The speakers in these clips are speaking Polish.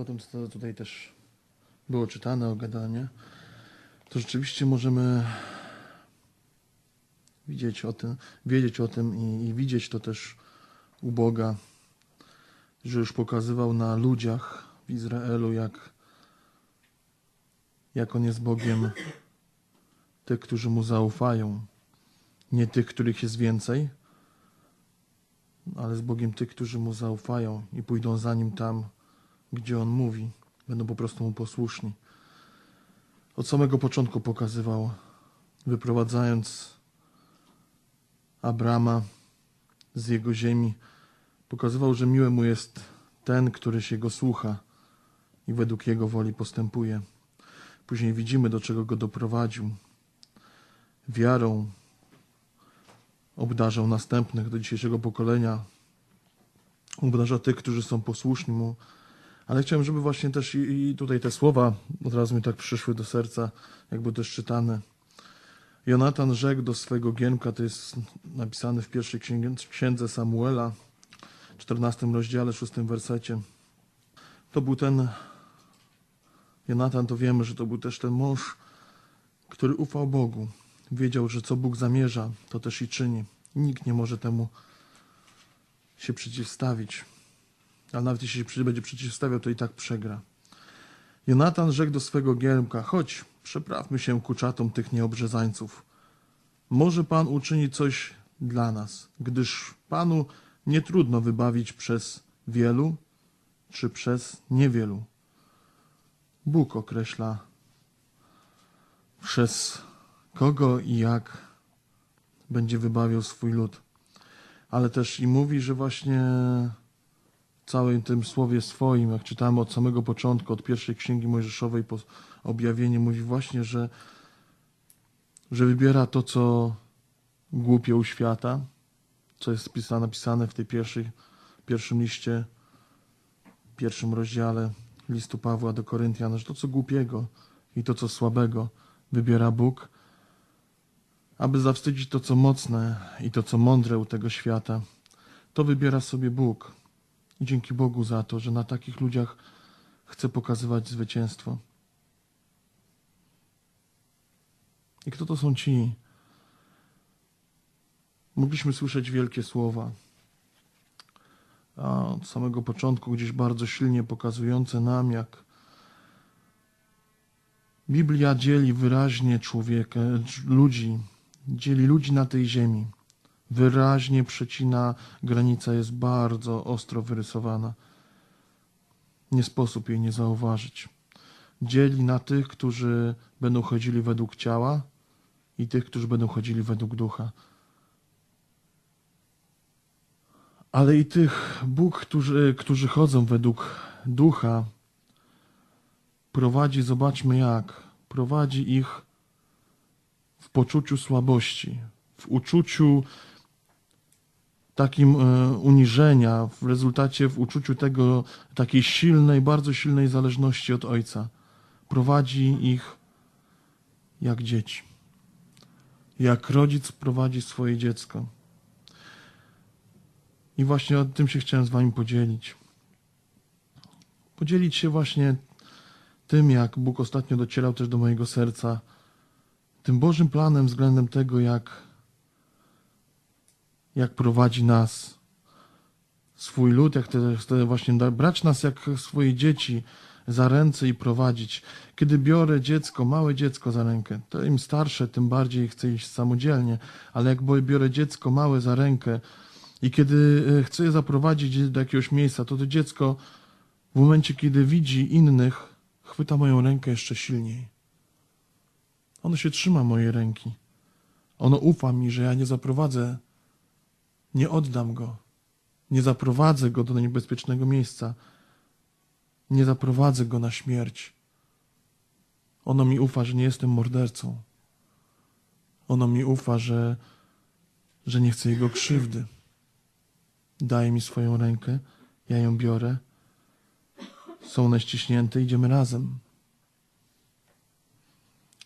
o tym, co tutaj też było czytane o gadanie, to rzeczywiście możemy widzieć o tym, wiedzieć o tym i, i widzieć to też u Boga, że już pokazywał na ludziach w Izraelu, jak, jak On jest Bogiem tych, którzy Mu zaufają. Nie tych, których jest więcej, ale z Bogiem tych, którzy Mu zaufają i pójdą za Nim tam, gdzie on mówi, będą po prostu mu posłuszni. Od samego początku pokazywał, wyprowadzając Abrama z jego ziemi, pokazywał, że miły mu jest ten, który się go słucha i według jego woli postępuje. Później widzimy, do czego go doprowadził. Wiarą obdarzał następnych do dzisiejszego pokolenia, obdarza tych, którzy są posłuszni mu ale chciałem, żeby właśnie też i, tutaj te słowa od razu mi tak przyszły do serca, jakby też czytane. Jonatan rzekł do swojego giemka, to jest napisane w pierwszej księdze Samuela, 14 rozdziale, 6 wersecie. To był ten, Jonatan to wiemy, że to był też ten mąż, który ufał Bogu. Wiedział, że co Bóg zamierza, to też i czyni. Nikt nie może temu się przeciwstawić ale nawet jeśli się będzie przeciwstawiał, to i tak przegra. Jonatan rzekł do swego giermka, chodź, przeprawmy się ku czatom tych nieobrzezańców. Może Pan uczyni coś dla nas, gdyż Panu nie trudno wybawić przez wielu czy przez niewielu. Bóg określa przez kogo i jak będzie wybawiał swój lud. Ale też i mówi, że właśnie całym tym słowie swoim, jak czytamy od samego początku, od pierwszej księgi Mojżeszowej po objawienie, mówi właśnie, że, że wybiera to, co głupie u świata, co jest napisane, w tej pierwszej, pierwszym liście, pierwszym rozdziale listu Pawła do Koryntian, że to, co głupiego i to, co słabego wybiera Bóg, aby zawstydzić to, co mocne i to, co mądre u tego świata, to wybiera sobie Bóg. I dzięki Bogu za to, że na takich ludziach chce pokazywać zwycięstwo. I kto to są ci? Mogliśmy słyszeć wielkie słowa, a od samego początku gdzieś bardzo silnie pokazujące nam, jak Biblia dzieli wyraźnie człowieka, ludzi, dzieli ludzi na tej ziemi wyraźnie przecina, granica jest bardzo ostro wyrysowana. Nie sposób jej nie zauważyć. Dzieli na tych, którzy będą chodzili według ciała i tych, którzy będą chodzili według ducha. Ale i tych Bóg, którzy, którzy chodzą według ducha, prowadzi, zobaczmy jak, prowadzi ich w poczuciu słabości, w uczuciu takim e, uniżenia, w rezultacie w uczuciu tego takiej silnej, bardzo silnej zależności od Ojca. Prowadzi ich jak dzieci. Jak rodzic prowadzi swoje dziecko. I właśnie o tym się chciałem z Wami podzielić. Podzielić się właśnie tym, jak Bóg ostatnio docierał też do mojego serca, tym Bożym planem względem tego, jak jak prowadzi nas swój lud, jak chce właśnie brać nas jak swoje dzieci za ręce i prowadzić. Kiedy biorę dziecko, małe dziecko za rękę, to im starsze, tym bardziej chcę iść samodzielnie, ale jak biorę dziecko małe za rękę i kiedy e, chcę je zaprowadzić do jakiegoś miejsca, to to dziecko w momencie, kiedy widzi innych, chwyta moją rękę jeszcze silniej. Ono się trzyma mojej ręki. Ono ufa mi, że ja nie zaprowadzę nie oddam go. Nie zaprowadzę go do niebezpiecznego miejsca. Nie zaprowadzę go na śmierć. Ono mi ufa, że nie jestem mordercą. Ono mi ufa, że, że nie chcę jego krzywdy. Daje mi swoją rękę, ja ją biorę. Są one ściśnięte, idziemy razem.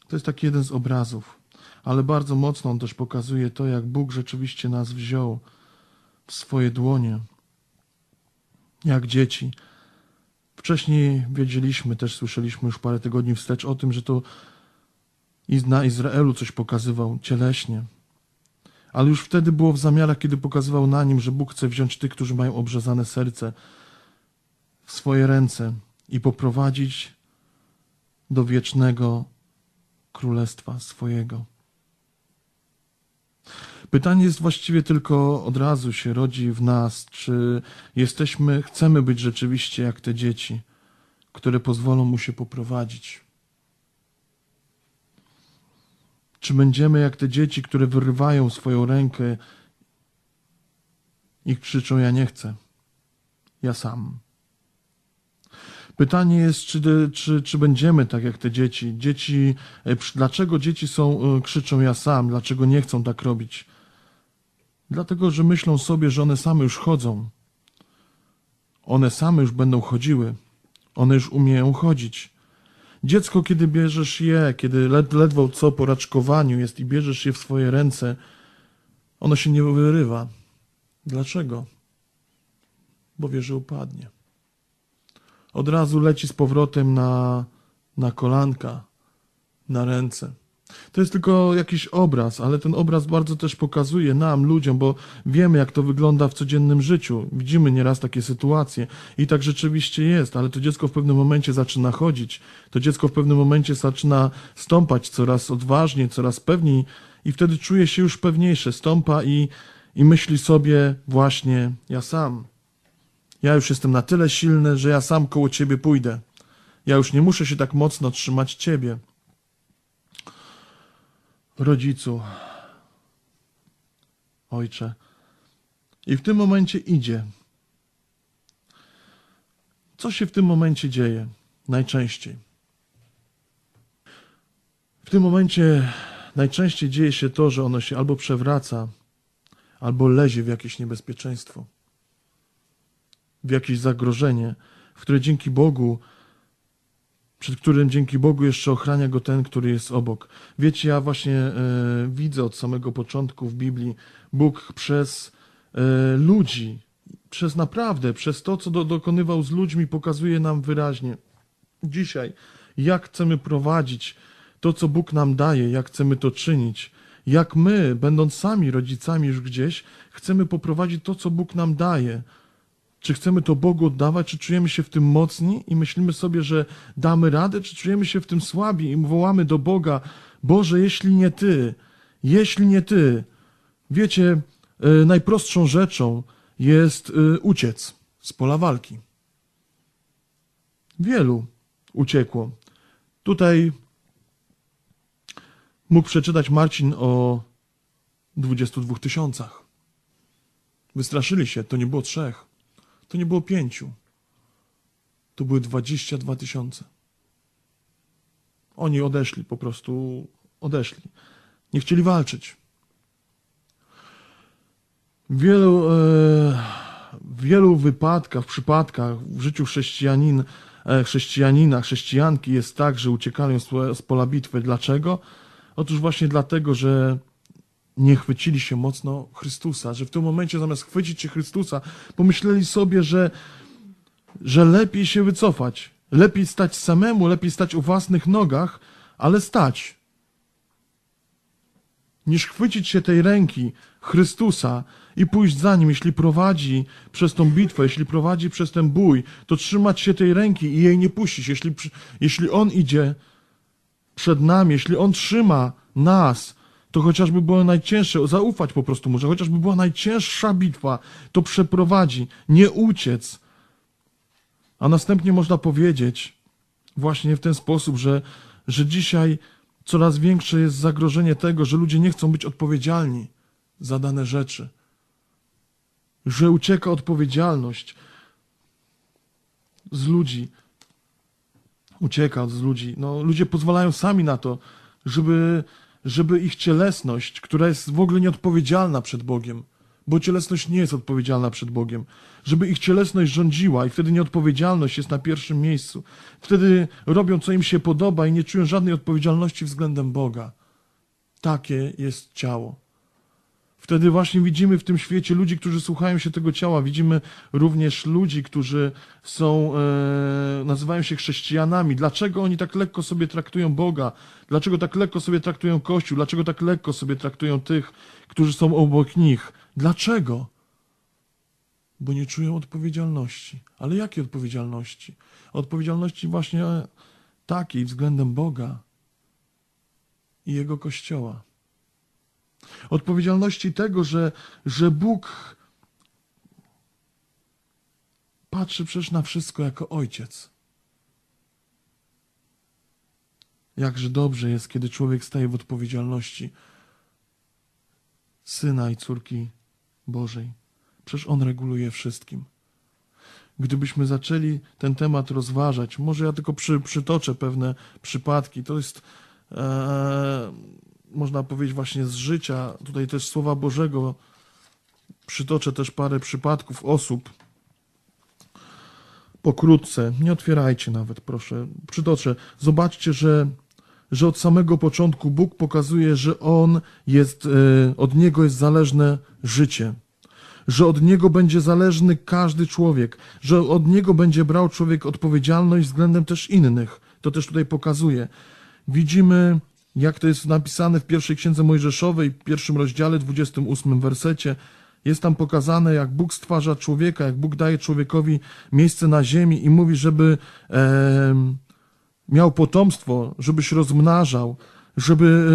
To jest taki jeden z obrazów ale bardzo mocno on też pokazuje to, jak Bóg rzeczywiście nas wziął w swoje dłonie, jak dzieci. Wcześniej wiedzieliśmy, też słyszeliśmy już parę tygodni wstecz o tym, że to na Izraelu coś pokazywał cieleśnie. Ale już wtedy było w zamiarach, kiedy pokazywał na nim, że Bóg chce wziąć tych, którzy mają obrzezane serce w swoje ręce i poprowadzić do wiecznego królestwa swojego. Pytanie jest właściwie tylko od razu się rodzi w nas, czy jesteśmy, chcemy być rzeczywiście jak te dzieci, które pozwolą mu się poprowadzić. Czy będziemy jak te dzieci, które wyrywają swoją rękę i krzyczą: Ja nie chcę, ja sam. Pytanie jest, czy, czy, czy będziemy tak jak te dzieci. Dzieci, e, dlaczego dzieci są, e, krzyczą ja sam, dlaczego nie chcą tak robić? Dlatego, że myślą sobie, że one same już chodzą. One same już będą chodziły. One już umieją chodzić. Dziecko, kiedy bierzesz je, kiedy led, ledwo co po raczkowaniu jest i bierzesz je w swoje ręce, ono się nie wyrywa. Dlaczego? Bo wie, że upadnie od razu leci z powrotem na, na kolanka, na ręce. To jest tylko jakiś obraz, ale ten obraz bardzo też pokazuje nam, ludziom, bo wiemy, jak to wygląda w codziennym życiu. Widzimy nieraz takie sytuacje i tak rzeczywiście jest, ale to dziecko w pewnym momencie zaczyna chodzić, to dziecko w pewnym momencie zaczyna stąpać coraz odważniej, coraz pewniej i wtedy czuje się już pewniejsze, stąpa i, i myśli sobie właśnie ja sam. Ja już jestem na tyle silny, że ja sam koło Ciebie pójdę. Ja już nie muszę się tak mocno trzymać Ciebie. Rodzicu, ojcze. I w tym momencie idzie. Co się w tym momencie dzieje najczęściej? W tym momencie najczęściej dzieje się to, że ono się albo przewraca, albo lezie w jakieś niebezpieczeństwo w jakieś zagrożenie, w które dzięki Bogu, przed którym dzięki Bogu jeszcze ochrania go ten, który jest obok. Wiecie, ja właśnie e, widzę od samego początku w Biblii, Bóg przez e, ludzi, przez naprawdę, przez to, co do, dokonywał z ludźmi, pokazuje nam wyraźnie dzisiaj, jak chcemy prowadzić to, co Bóg nam daje, jak chcemy to czynić jak my, będąc sami rodzicami już gdzieś, chcemy poprowadzić to, co Bóg nam daje, czy chcemy to Bogu oddawać, czy czujemy się w tym mocni i myślimy sobie, że damy radę, czy czujemy się w tym słabi i wołamy do Boga, Boże, jeśli nie Ty, jeśli nie Ty. Wiecie, e, najprostszą rzeczą jest e, uciec z pola walki. Wielu uciekło. Tutaj mógł przeczytać Marcin o 22 tysiącach. Wystraszyli się, to nie było trzech to nie było pięciu. To były 22 tysiące. Oni odeszli, po prostu odeszli. Nie chcieli walczyć. W wielu, e, w wielu wypadkach, w przypadkach w życiu chrześcijanin, e, chrześcijanina, chrześcijanki jest tak, że uciekają z pola bitwy. Dlaczego? Otóż właśnie dlatego, że nie chwycili się mocno Chrystusa, że w tym momencie zamiast chwycić się Chrystusa, pomyśleli sobie, że, że lepiej się wycofać, lepiej stać samemu, lepiej stać u własnych nogach, ale stać. Niż chwycić się tej ręki Chrystusa i pójść za nim, jeśli prowadzi przez tą bitwę, jeśli prowadzi przez ten bój, to trzymać się tej ręki i jej nie puścić. Jeśli, jeśli on idzie przed nami, jeśli on trzyma nas, to chociażby było najcięższe, zaufać po prostu mu, że chociażby była najcięższa bitwa, to przeprowadzi, nie uciec. A następnie można powiedzieć właśnie w ten sposób, że, że dzisiaj coraz większe jest zagrożenie tego, że ludzie nie chcą być odpowiedzialni za dane rzeczy, że ucieka odpowiedzialność z ludzi, ucieka z ludzi. No, ludzie pozwalają sami na to, żeby żeby ich cielesność, która jest w ogóle nieodpowiedzialna przed Bogiem, bo cielesność nie jest odpowiedzialna przed Bogiem, żeby ich cielesność rządziła i wtedy nieodpowiedzialność jest na pierwszym miejscu. Wtedy robią, co im się podoba i nie czują żadnej odpowiedzialności względem Boga. Takie jest ciało. Wtedy właśnie widzimy w tym świecie ludzi, którzy słuchają się tego ciała. Widzimy również ludzi, którzy są, e, nazywają się chrześcijanami. Dlaczego oni tak lekko sobie traktują Boga? Dlaczego tak lekko sobie traktują Kościół? Dlaczego tak lekko sobie traktują tych, którzy są obok nich? Dlaczego? Bo nie czują odpowiedzialności. Ale jakiej odpowiedzialności? Odpowiedzialności właśnie takiej względem Boga i Jego Kościoła. Odpowiedzialności tego, że, że Bóg patrzy przecież na wszystko jako ojciec. Jakże dobrze jest, kiedy człowiek staje w odpowiedzialności syna i córki Bożej. Przecież on reguluje wszystkim. Gdybyśmy zaczęli ten temat rozważać, może ja tylko przy, przytoczę pewne przypadki. To jest. E, można powiedzieć, właśnie z życia, tutaj też Słowa Bożego, przytoczę też parę przypadków osób, pokrótce, nie otwierajcie nawet, proszę, przytoczę, zobaczcie, że, że od samego początku Bóg pokazuje, że On jest, e, od Niego jest zależne życie że od Niego będzie zależny każdy człowiek, że od Niego będzie brał człowiek odpowiedzialność względem też innych. To też tutaj pokazuje. Widzimy jak to jest napisane w pierwszej księdze Mojżeszowej, pierwszym rozdziale, 28 wersecie. Jest tam pokazane, jak Bóg stwarza człowieka, jak Bóg daje człowiekowi miejsce na ziemi i mówi, żeby e, miał potomstwo, żeby się rozmnażał, żeby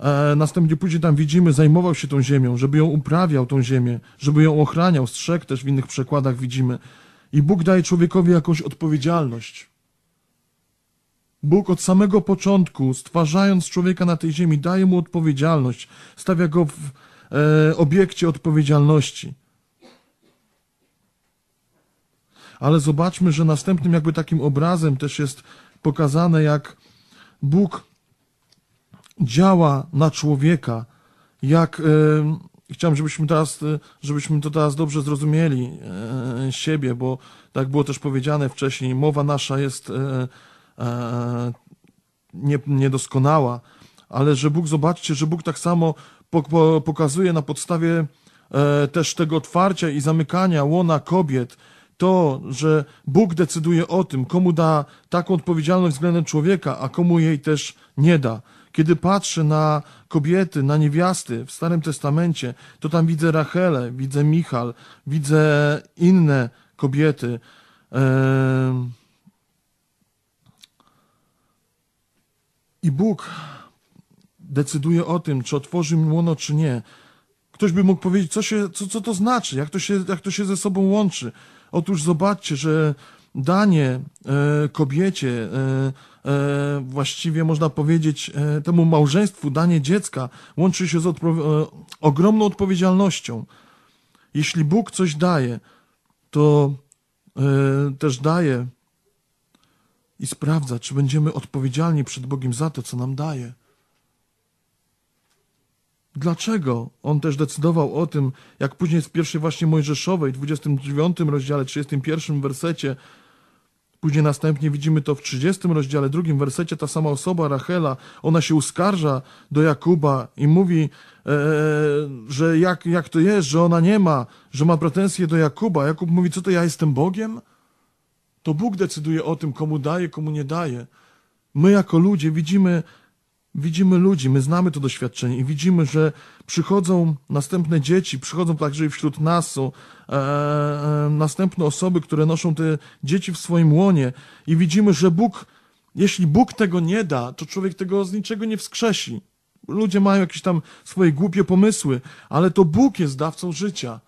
e, e, następnie później tam widzimy, zajmował się tą ziemią, żeby ją uprawiał, tą ziemię, żeby ją ochraniał, strzegł też w innych przekładach widzimy. I Bóg daje człowiekowi jakąś odpowiedzialność. Bóg od samego początku, stwarzając człowieka na tej ziemi, daje mu odpowiedzialność, stawia go w e, obiekcie odpowiedzialności. Ale zobaczmy, że następnym jakby takim obrazem też jest pokazane, jak Bóg działa na człowieka, jak e, chciałem, żebyśmy teraz, e, żebyśmy to teraz dobrze zrozumieli e, siebie, bo tak było też powiedziane wcześniej, mowa nasza jest e, E, nie, niedoskonała, ale że Bóg, zobaczcie, że Bóg tak samo pokazuje na podstawie e, też tego otwarcia i zamykania łona kobiet, to, że Bóg decyduje o tym, komu da taką odpowiedzialność względem człowieka, a komu jej też nie da. Kiedy patrzę na kobiety, na niewiasty w Starym Testamencie, to tam widzę Rachelę, widzę Michal, widzę inne kobiety. Yy I Bóg decyduje o tym, czy otworzy mi łono, czy nie. Ktoś by mógł powiedzieć, co, się, co, co to znaczy, jak to, się, jak to się ze sobą łączy. Otóż zobaczcie, że danie e, kobiecie, e, e, właściwie można powiedzieć e, temu małżeństwu, danie dziecka łączy się z e, ogromną odpowiedzialnością. Jeśli Bóg coś daje, to e, też daje i sprawdza, czy będziemy odpowiedzialni przed Bogiem za to, co nam daje. Dlaczego on też decydował o tym, jak później w pierwszej właśnie Mojżeszowej, 29 rozdziale, 31 wersecie, później następnie widzimy to w 30 rozdziale, drugim wersecie, ta sama osoba, Rachela, ona się uskarża do Jakuba i mówi, e, e, że jak, jak to jest, że ona nie ma, że ma pretensje do Jakuba. Jakub mówi, co to ja jestem Bogiem? To Bóg decyduje o tym, komu daje, komu nie daje. My jako ludzie widzimy, widzimy ludzi, my znamy to doświadczenie i widzimy, że przychodzą następne dzieci, przychodzą także i wśród nas są e, e, następne osoby, które noszą te dzieci w swoim łonie i widzimy, że Bóg, jeśli Bóg tego nie da, to człowiek tego z niczego nie wskrzesi. Ludzie mają jakieś tam swoje głupie pomysły, ale to Bóg jest dawcą życia.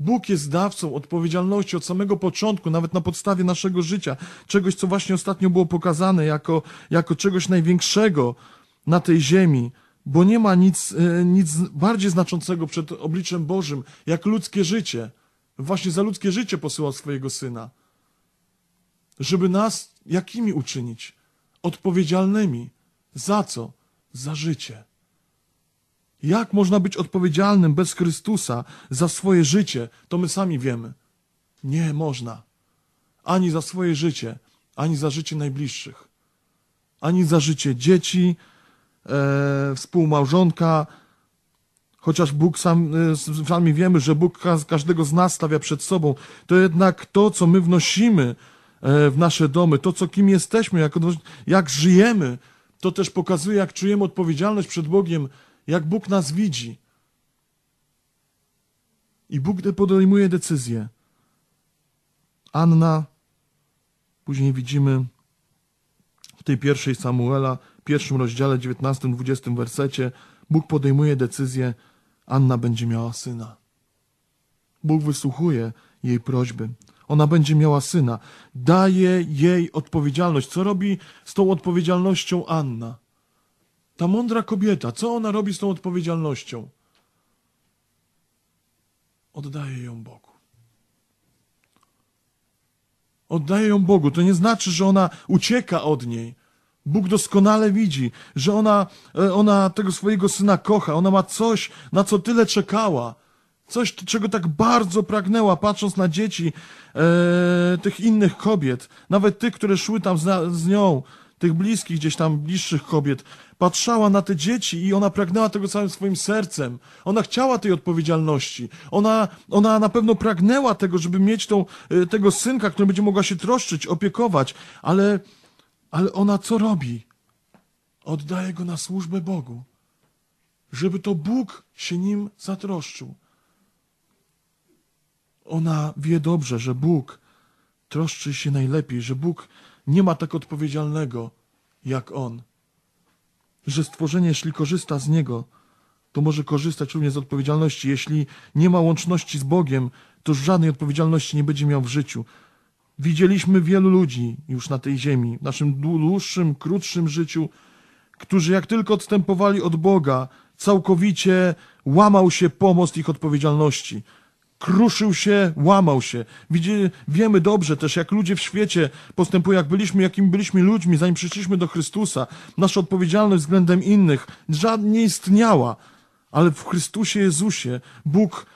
Bóg jest dawcą odpowiedzialności od samego początku, nawet na podstawie naszego życia, czegoś, co właśnie ostatnio było pokazane jako, jako czegoś największego na tej ziemi, bo nie ma nic, e, nic bardziej znaczącego przed obliczem Bożym, jak ludzkie życie. Właśnie za ludzkie życie posyłał swojego Syna, żeby nas jakimi uczynić? Odpowiedzialnymi. Za co? Za życie. Jak można być odpowiedzialnym bez Chrystusa za swoje życie, to my sami wiemy. Nie można. Ani za swoje życie, ani za życie najbliższych, ani za życie dzieci, e, współmałżonka, chociaż Bóg sam, e, sami wiemy, że Bóg każdego z nas stawia przed sobą, to jednak to, co my wnosimy e, w nasze domy, to, co kim jesteśmy, jak, jak żyjemy, to też pokazuje, jak czujemy odpowiedzialność przed Bogiem jak Bóg nas widzi. I Bóg podejmuje decyzję. Anna, później widzimy w tej pierwszej Samuela, pierwszym rozdziale, 19-20 wersecie, Bóg podejmuje decyzję, Anna będzie miała syna. Bóg wysłuchuje jej prośby. Ona będzie miała syna. Daje jej odpowiedzialność. Co robi z tą odpowiedzialnością Anna? Ta mądra kobieta, co ona robi z tą odpowiedzialnością? Oddaje ją Bogu. Oddaje ją Bogu. To nie znaczy, że ona ucieka od niej. Bóg doskonale widzi, że ona, e, ona tego swojego syna kocha. Ona ma coś, na co tyle czekała. Coś, czego tak bardzo pragnęła, patrząc na dzieci e, tych innych kobiet, nawet tych, które szły tam z, z nią, tych bliskich, gdzieś tam bliższych kobiet, patrzała na te dzieci i ona pragnęła tego całym swoim sercem. Ona chciała tej odpowiedzialności. Ona, ona na pewno pragnęła tego, żeby mieć tą, y, tego synka, który będzie mogła się troszczyć, opiekować, ale, ale ona co robi? Oddaje go na służbę Bogu, żeby to Bóg się nim zatroszczył. Ona wie dobrze, że Bóg troszczy się najlepiej, że Bóg nie ma tak odpowiedzialnego jak On. Że stworzenie, jeśli korzysta z Niego, to może korzystać również z odpowiedzialności. Jeśli nie ma łączności z Bogiem, to żadnej odpowiedzialności nie będzie miał w życiu. Widzieliśmy wielu ludzi już na tej ziemi, w naszym dłuższym, krótszym życiu, którzy jak tylko odstępowali od Boga, całkowicie łamał się pomost ich odpowiedzialności kruszył się, łamał się. Widzi, wiemy dobrze też, jak ludzie w świecie postępują, jak byliśmy, jakimi byliśmy ludźmi, zanim przyszliśmy do Chrystusa. Nasza odpowiedzialność względem innych żadnie nie istniała, ale w Chrystusie Jezusie Bóg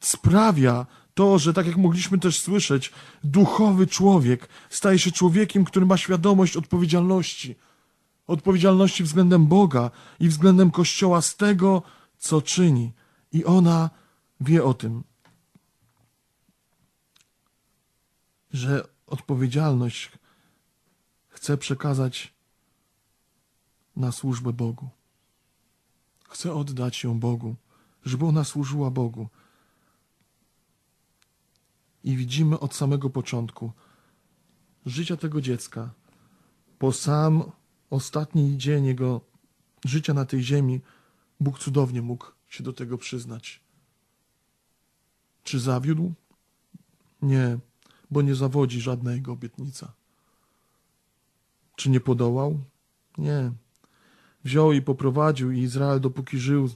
sprawia to, że tak jak mogliśmy też słyszeć, duchowy człowiek staje się człowiekiem, który ma świadomość odpowiedzialności. Odpowiedzialności względem Boga i względem Kościoła z tego, co czyni. I ona wie o tym. że odpowiedzialność chcę przekazać na służbę Bogu. Chcę oddać ją Bogu, żeby ona służyła Bogu. I widzimy od samego początku życia tego dziecka, po sam ostatni dzień jego życia na tej ziemi, Bóg cudownie mógł się do tego przyznać. Czy zawiódł? Nie bo nie zawodzi żadna jego obietnica. Czy nie podołał? Nie. Wziął i poprowadził i Izrael, dopóki żył,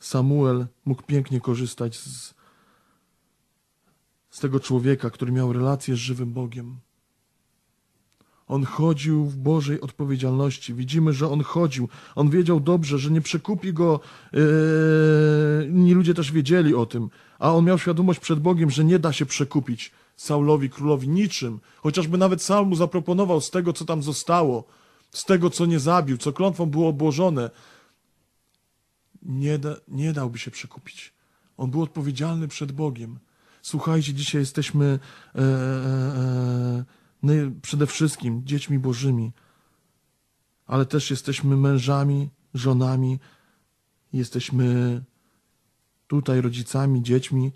Samuel mógł pięknie korzystać z, z tego człowieka, który miał relację z żywym Bogiem. On chodził w Bożej odpowiedzialności. Widzimy, że on chodził. On wiedział dobrze, że nie przekupi go. Yy, inni ludzie też wiedzieli o tym. A on miał świadomość przed Bogiem, że nie da się przekupić. Saulowi, królowi niczym, chociażby nawet Saul mu zaproponował z tego, co tam zostało, z tego, co nie zabił, co klątwą było obłożone, nie, da, nie dałby się przekupić. On był odpowiedzialny przed Bogiem. Słuchajcie, dzisiaj jesteśmy e, e, e, e no przede wszystkim dziećmi Bożymi, ale też jesteśmy mężami, żonami, jesteśmy tutaj rodzicami, dziećmi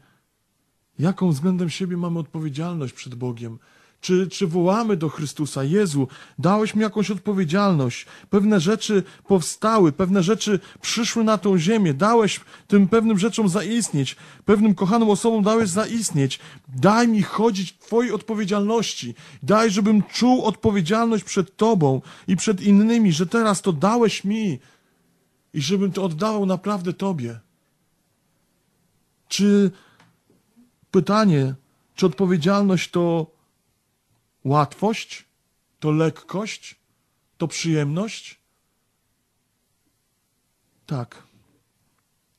Jaką względem siebie mamy odpowiedzialność przed Bogiem? Czy, czy wołamy do Chrystusa, Jezu, dałeś mi jakąś odpowiedzialność, pewne rzeczy powstały, pewne rzeczy przyszły na tą ziemię, dałeś tym pewnym rzeczom zaistnieć, pewnym kochanym osobom dałeś zaistnieć, daj mi chodzić w Twojej odpowiedzialności, daj, żebym czuł odpowiedzialność przed Tobą i przed innymi, że teraz to dałeś mi i żebym to oddawał naprawdę Tobie. Czy pytanie, czy odpowiedzialność to łatwość, to lekkość, to przyjemność? Tak,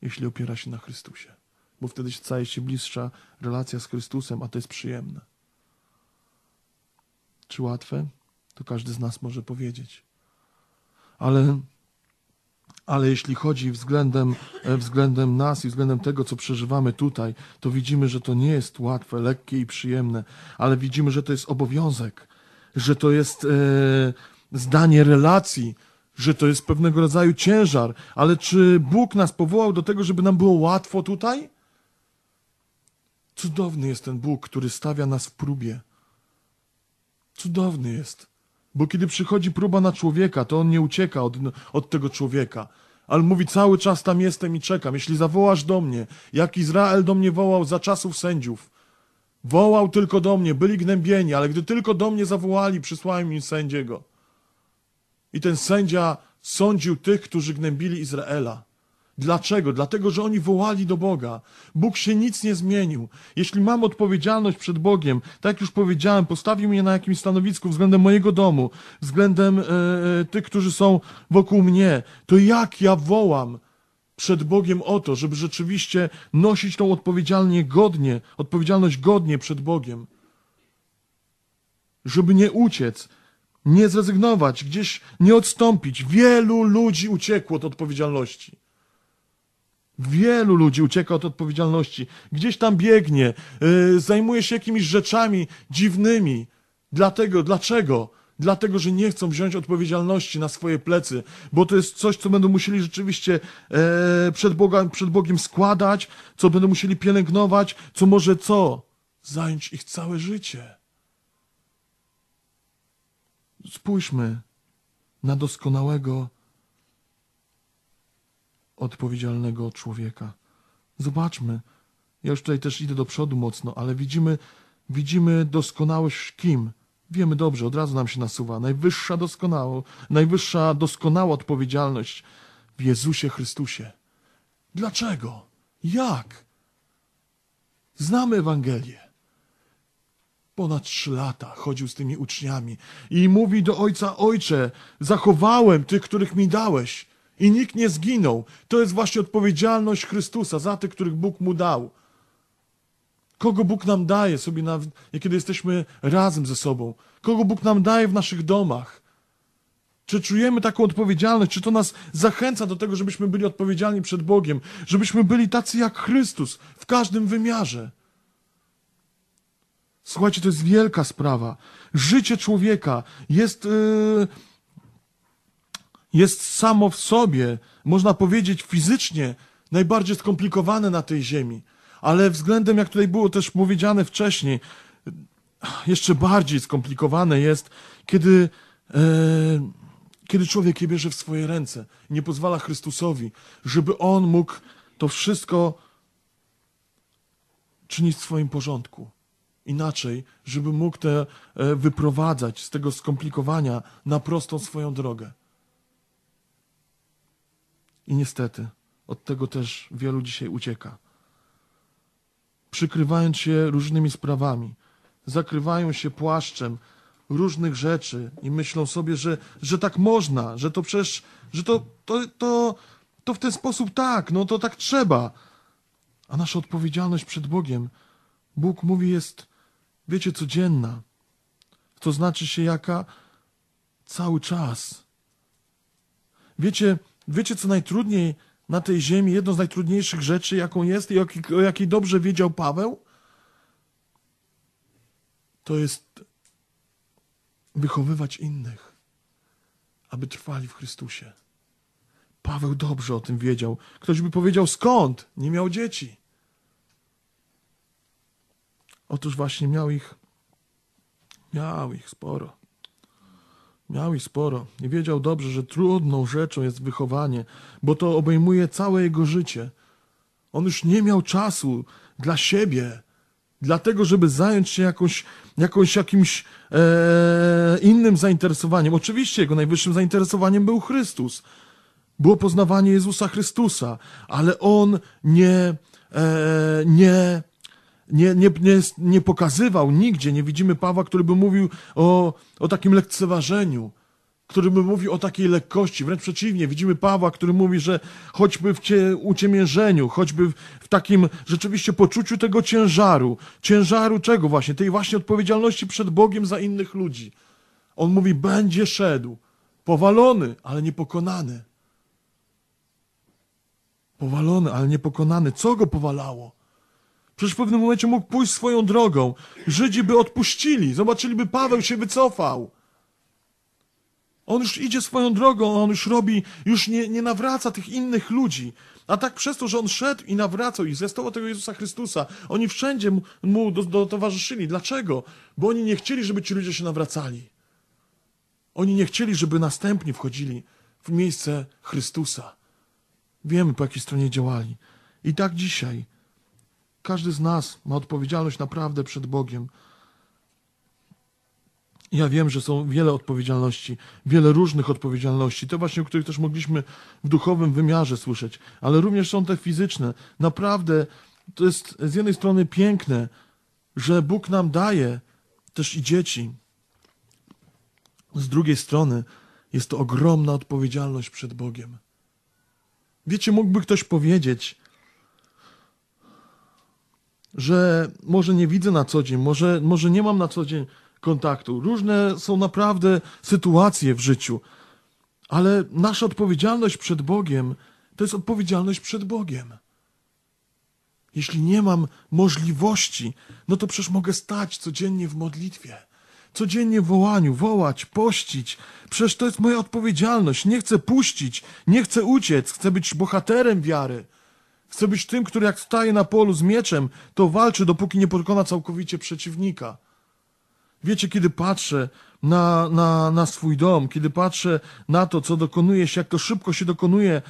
jeśli opiera się na Chrystusie, bo wtedy staje się bliższa relacja z Chrystusem, a to jest przyjemne. Czy łatwe? To każdy z nas może powiedzieć. Ale ale jeśli chodzi względem, e, względem nas i względem tego, co przeżywamy tutaj, to widzimy, że to nie jest łatwe, lekkie i przyjemne, ale widzimy, że to jest obowiązek, że to jest e, zdanie relacji, że to jest pewnego rodzaju ciężar, ale czy Bóg nas powołał do tego, żeby nam było łatwo tutaj? Cudowny jest ten Bóg, który stawia nas w próbie. Cudowny jest. Bo kiedy przychodzi próba na człowieka, to on nie ucieka od, od tego człowieka, ale mówi, cały czas tam jestem i czekam. Jeśli zawołasz do mnie, jak Izrael do mnie wołał za czasów sędziów, wołał tylko do mnie, byli gnębieni, ale gdy tylko do mnie zawołali, przysłałem im sędziego. I ten sędzia sądził tych, którzy gnębili Izraela. Dlaczego? Dlatego, że oni wołali do Boga. Bóg się nic nie zmienił. Jeśli mam odpowiedzialność przed Bogiem, tak jak już powiedziałem, postawił mnie na jakimś stanowisku względem mojego domu, względem e, e, tych, którzy są wokół mnie, to jak ja wołam przed Bogiem o to, żeby rzeczywiście nosić tą odpowiedzialnie godnie, odpowiedzialność godnie przed Bogiem. Żeby nie uciec, nie zrezygnować, gdzieś nie odstąpić. Wielu ludzi uciekło od odpowiedzialności. Wielu ludzi ucieka od odpowiedzialności, gdzieś tam biegnie, yy, zajmuje się jakimiś rzeczami dziwnymi. Dlatego, dlaczego? Dlatego, że nie chcą wziąć odpowiedzialności na swoje plecy, bo to jest coś, co będą musieli rzeczywiście e, przed, Boga, przed Bogiem składać, co będą musieli pielęgnować, co może co? Zająć ich całe życie. Spójrzmy na doskonałego odpowiedzialnego człowieka. Zobaczmy, ja już tutaj też idę do przodu mocno, ale widzimy, widzimy doskonałość kim? Wiemy dobrze, od razu nam się nasuwa. Najwyższa doskonała, najwyższa doskonała odpowiedzialność w Jezusie Chrystusie. Dlaczego? Jak? Znamy Ewangelię. Ponad trzy lata chodził z tymi uczniami i mówi do ojca: Ojcze, zachowałem tych, których mi dałeś i nikt nie zginął. To jest właśnie odpowiedzialność Chrystusa za tych, których Bóg mu dał. Kogo Bóg nam daje sobie, na, kiedy jesteśmy razem ze sobą? Kogo Bóg nam daje w naszych domach? Czy czujemy taką odpowiedzialność? Czy to nas zachęca do tego, żebyśmy byli odpowiedzialni przed Bogiem? Żebyśmy byli tacy jak Chrystus w każdym wymiarze? Słuchajcie, to jest wielka sprawa. Życie człowieka jest. Yy jest samo w sobie, można powiedzieć fizycznie, najbardziej skomplikowane na tej ziemi. Ale względem, jak tutaj było też powiedziane wcześniej, jeszcze bardziej skomplikowane jest, kiedy, e, kiedy człowiek je bierze w swoje ręce i nie pozwala Chrystusowi, żeby on mógł to wszystko czynić w swoim porządku. Inaczej, żeby mógł te e, wyprowadzać z tego skomplikowania na prostą swoją drogę. I niestety, od tego też wielu dzisiaj ucieka. Przykrywając się różnymi sprawami, zakrywają się płaszczem różnych rzeczy i myślą sobie, że, że tak można, że to przecież, że to, to, to, to w ten sposób tak, no to tak trzeba. A nasza odpowiedzialność przed Bogiem, Bóg mówi, jest, wiecie, codzienna. To znaczy się jaka cały czas. Wiecie, wiecie co najtrudniej na tej ziemi, jedną z najtrudniejszych rzeczy, jaką jest i o, o jakiej dobrze wiedział Paweł? To jest wychowywać innych, aby trwali w Chrystusie. Paweł dobrze o tym wiedział. Ktoś by powiedział skąd? Nie miał dzieci. Otóż właśnie miał ich, miał ich sporo. Miał ich sporo i wiedział dobrze, że trudną rzeczą jest wychowanie, bo to obejmuje całe jego życie. On już nie miał czasu dla siebie, dlatego, żeby zająć się jakąś, jakąś jakimś e, innym zainteresowaniem. Oczywiście jego najwyższym zainteresowaniem był Chrystus. Było poznawanie Jezusa Chrystusa, ale on nie, e, nie nie, nie, nie, nie pokazywał nigdzie, nie widzimy Pawła, który by mówił o, o takim lekceważeniu, który by mówił o takiej lekkości. Wręcz przeciwnie, widzimy Pawła, który mówi, że choćby w cie, uciemiężeniu, choćby w, w takim rzeczywiście poczuciu tego ciężaru, ciężaru czego właśnie, tej właśnie odpowiedzialności przed Bogiem za innych ludzi. On mówi, będzie szedł, powalony, ale niepokonany. Powalony, ale niepokonany. Co go powalało? Przecież w pewnym momencie mógł pójść swoją drogą. Żydzi by odpuścili, zobaczyliby, Paweł się wycofał. On już idzie swoją drogą, on już robi, już nie, nie nawraca tych innych ludzi. A tak przez to, że on szedł i nawracał i zwiastował tego Jezusa Chrystusa, oni wszędzie mu, do, do, towarzyszyli. Dlaczego? Bo oni nie chcieli, żeby ci ludzie się nawracali. Oni nie chcieli, żeby następnie wchodzili w miejsce Chrystusa. Wiemy, po jakiej stronie działali. I tak dzisiaj każdy z nas ma odpowiedzialność naprawdę przed Bogiem. Ja wiem, że są wiele odpowiedzialności, wiele różnych odpowiedzialności, te właśnie, o których też mogliśmy w duchowym wymiarze słyszeć, ale również są te fizyczne. Naprawdę to jest z jednej strony piękne, że Bóg nam daje też i dzieci. Z drugiej strony jest to ogromna odpowiedzialność przed Bogiem. Wiecie, mógłby ktoś powiedzieć, że może nie widzę na co dzień, może, może nie mam na co dzień kontaktu. Różne są naprawdę sytuacje w życiu, ale nasza odpowiedzialność przed Bogiem to jest odpowiedzialność przed Bogiem. Jeśli nie mam możliwości, no to przecież mogę stać codziennie w modlitwie, codziennie w wołaniu, wołać, pościć. Przecież to jest moja odpowiedzialność. Nie chcę puścić, nie chcę uciec, chcę być bohaterem wiary. Chcę być tym, który jak staje na polu z mieczem, to walczy, dopóki nie pokona całkowicie przeciwnika. Wiecie, kiedy patrzę na, na, na swój dom, kiedy patrzę na to, co dokonuje się, jak to szybko się dokonuje e,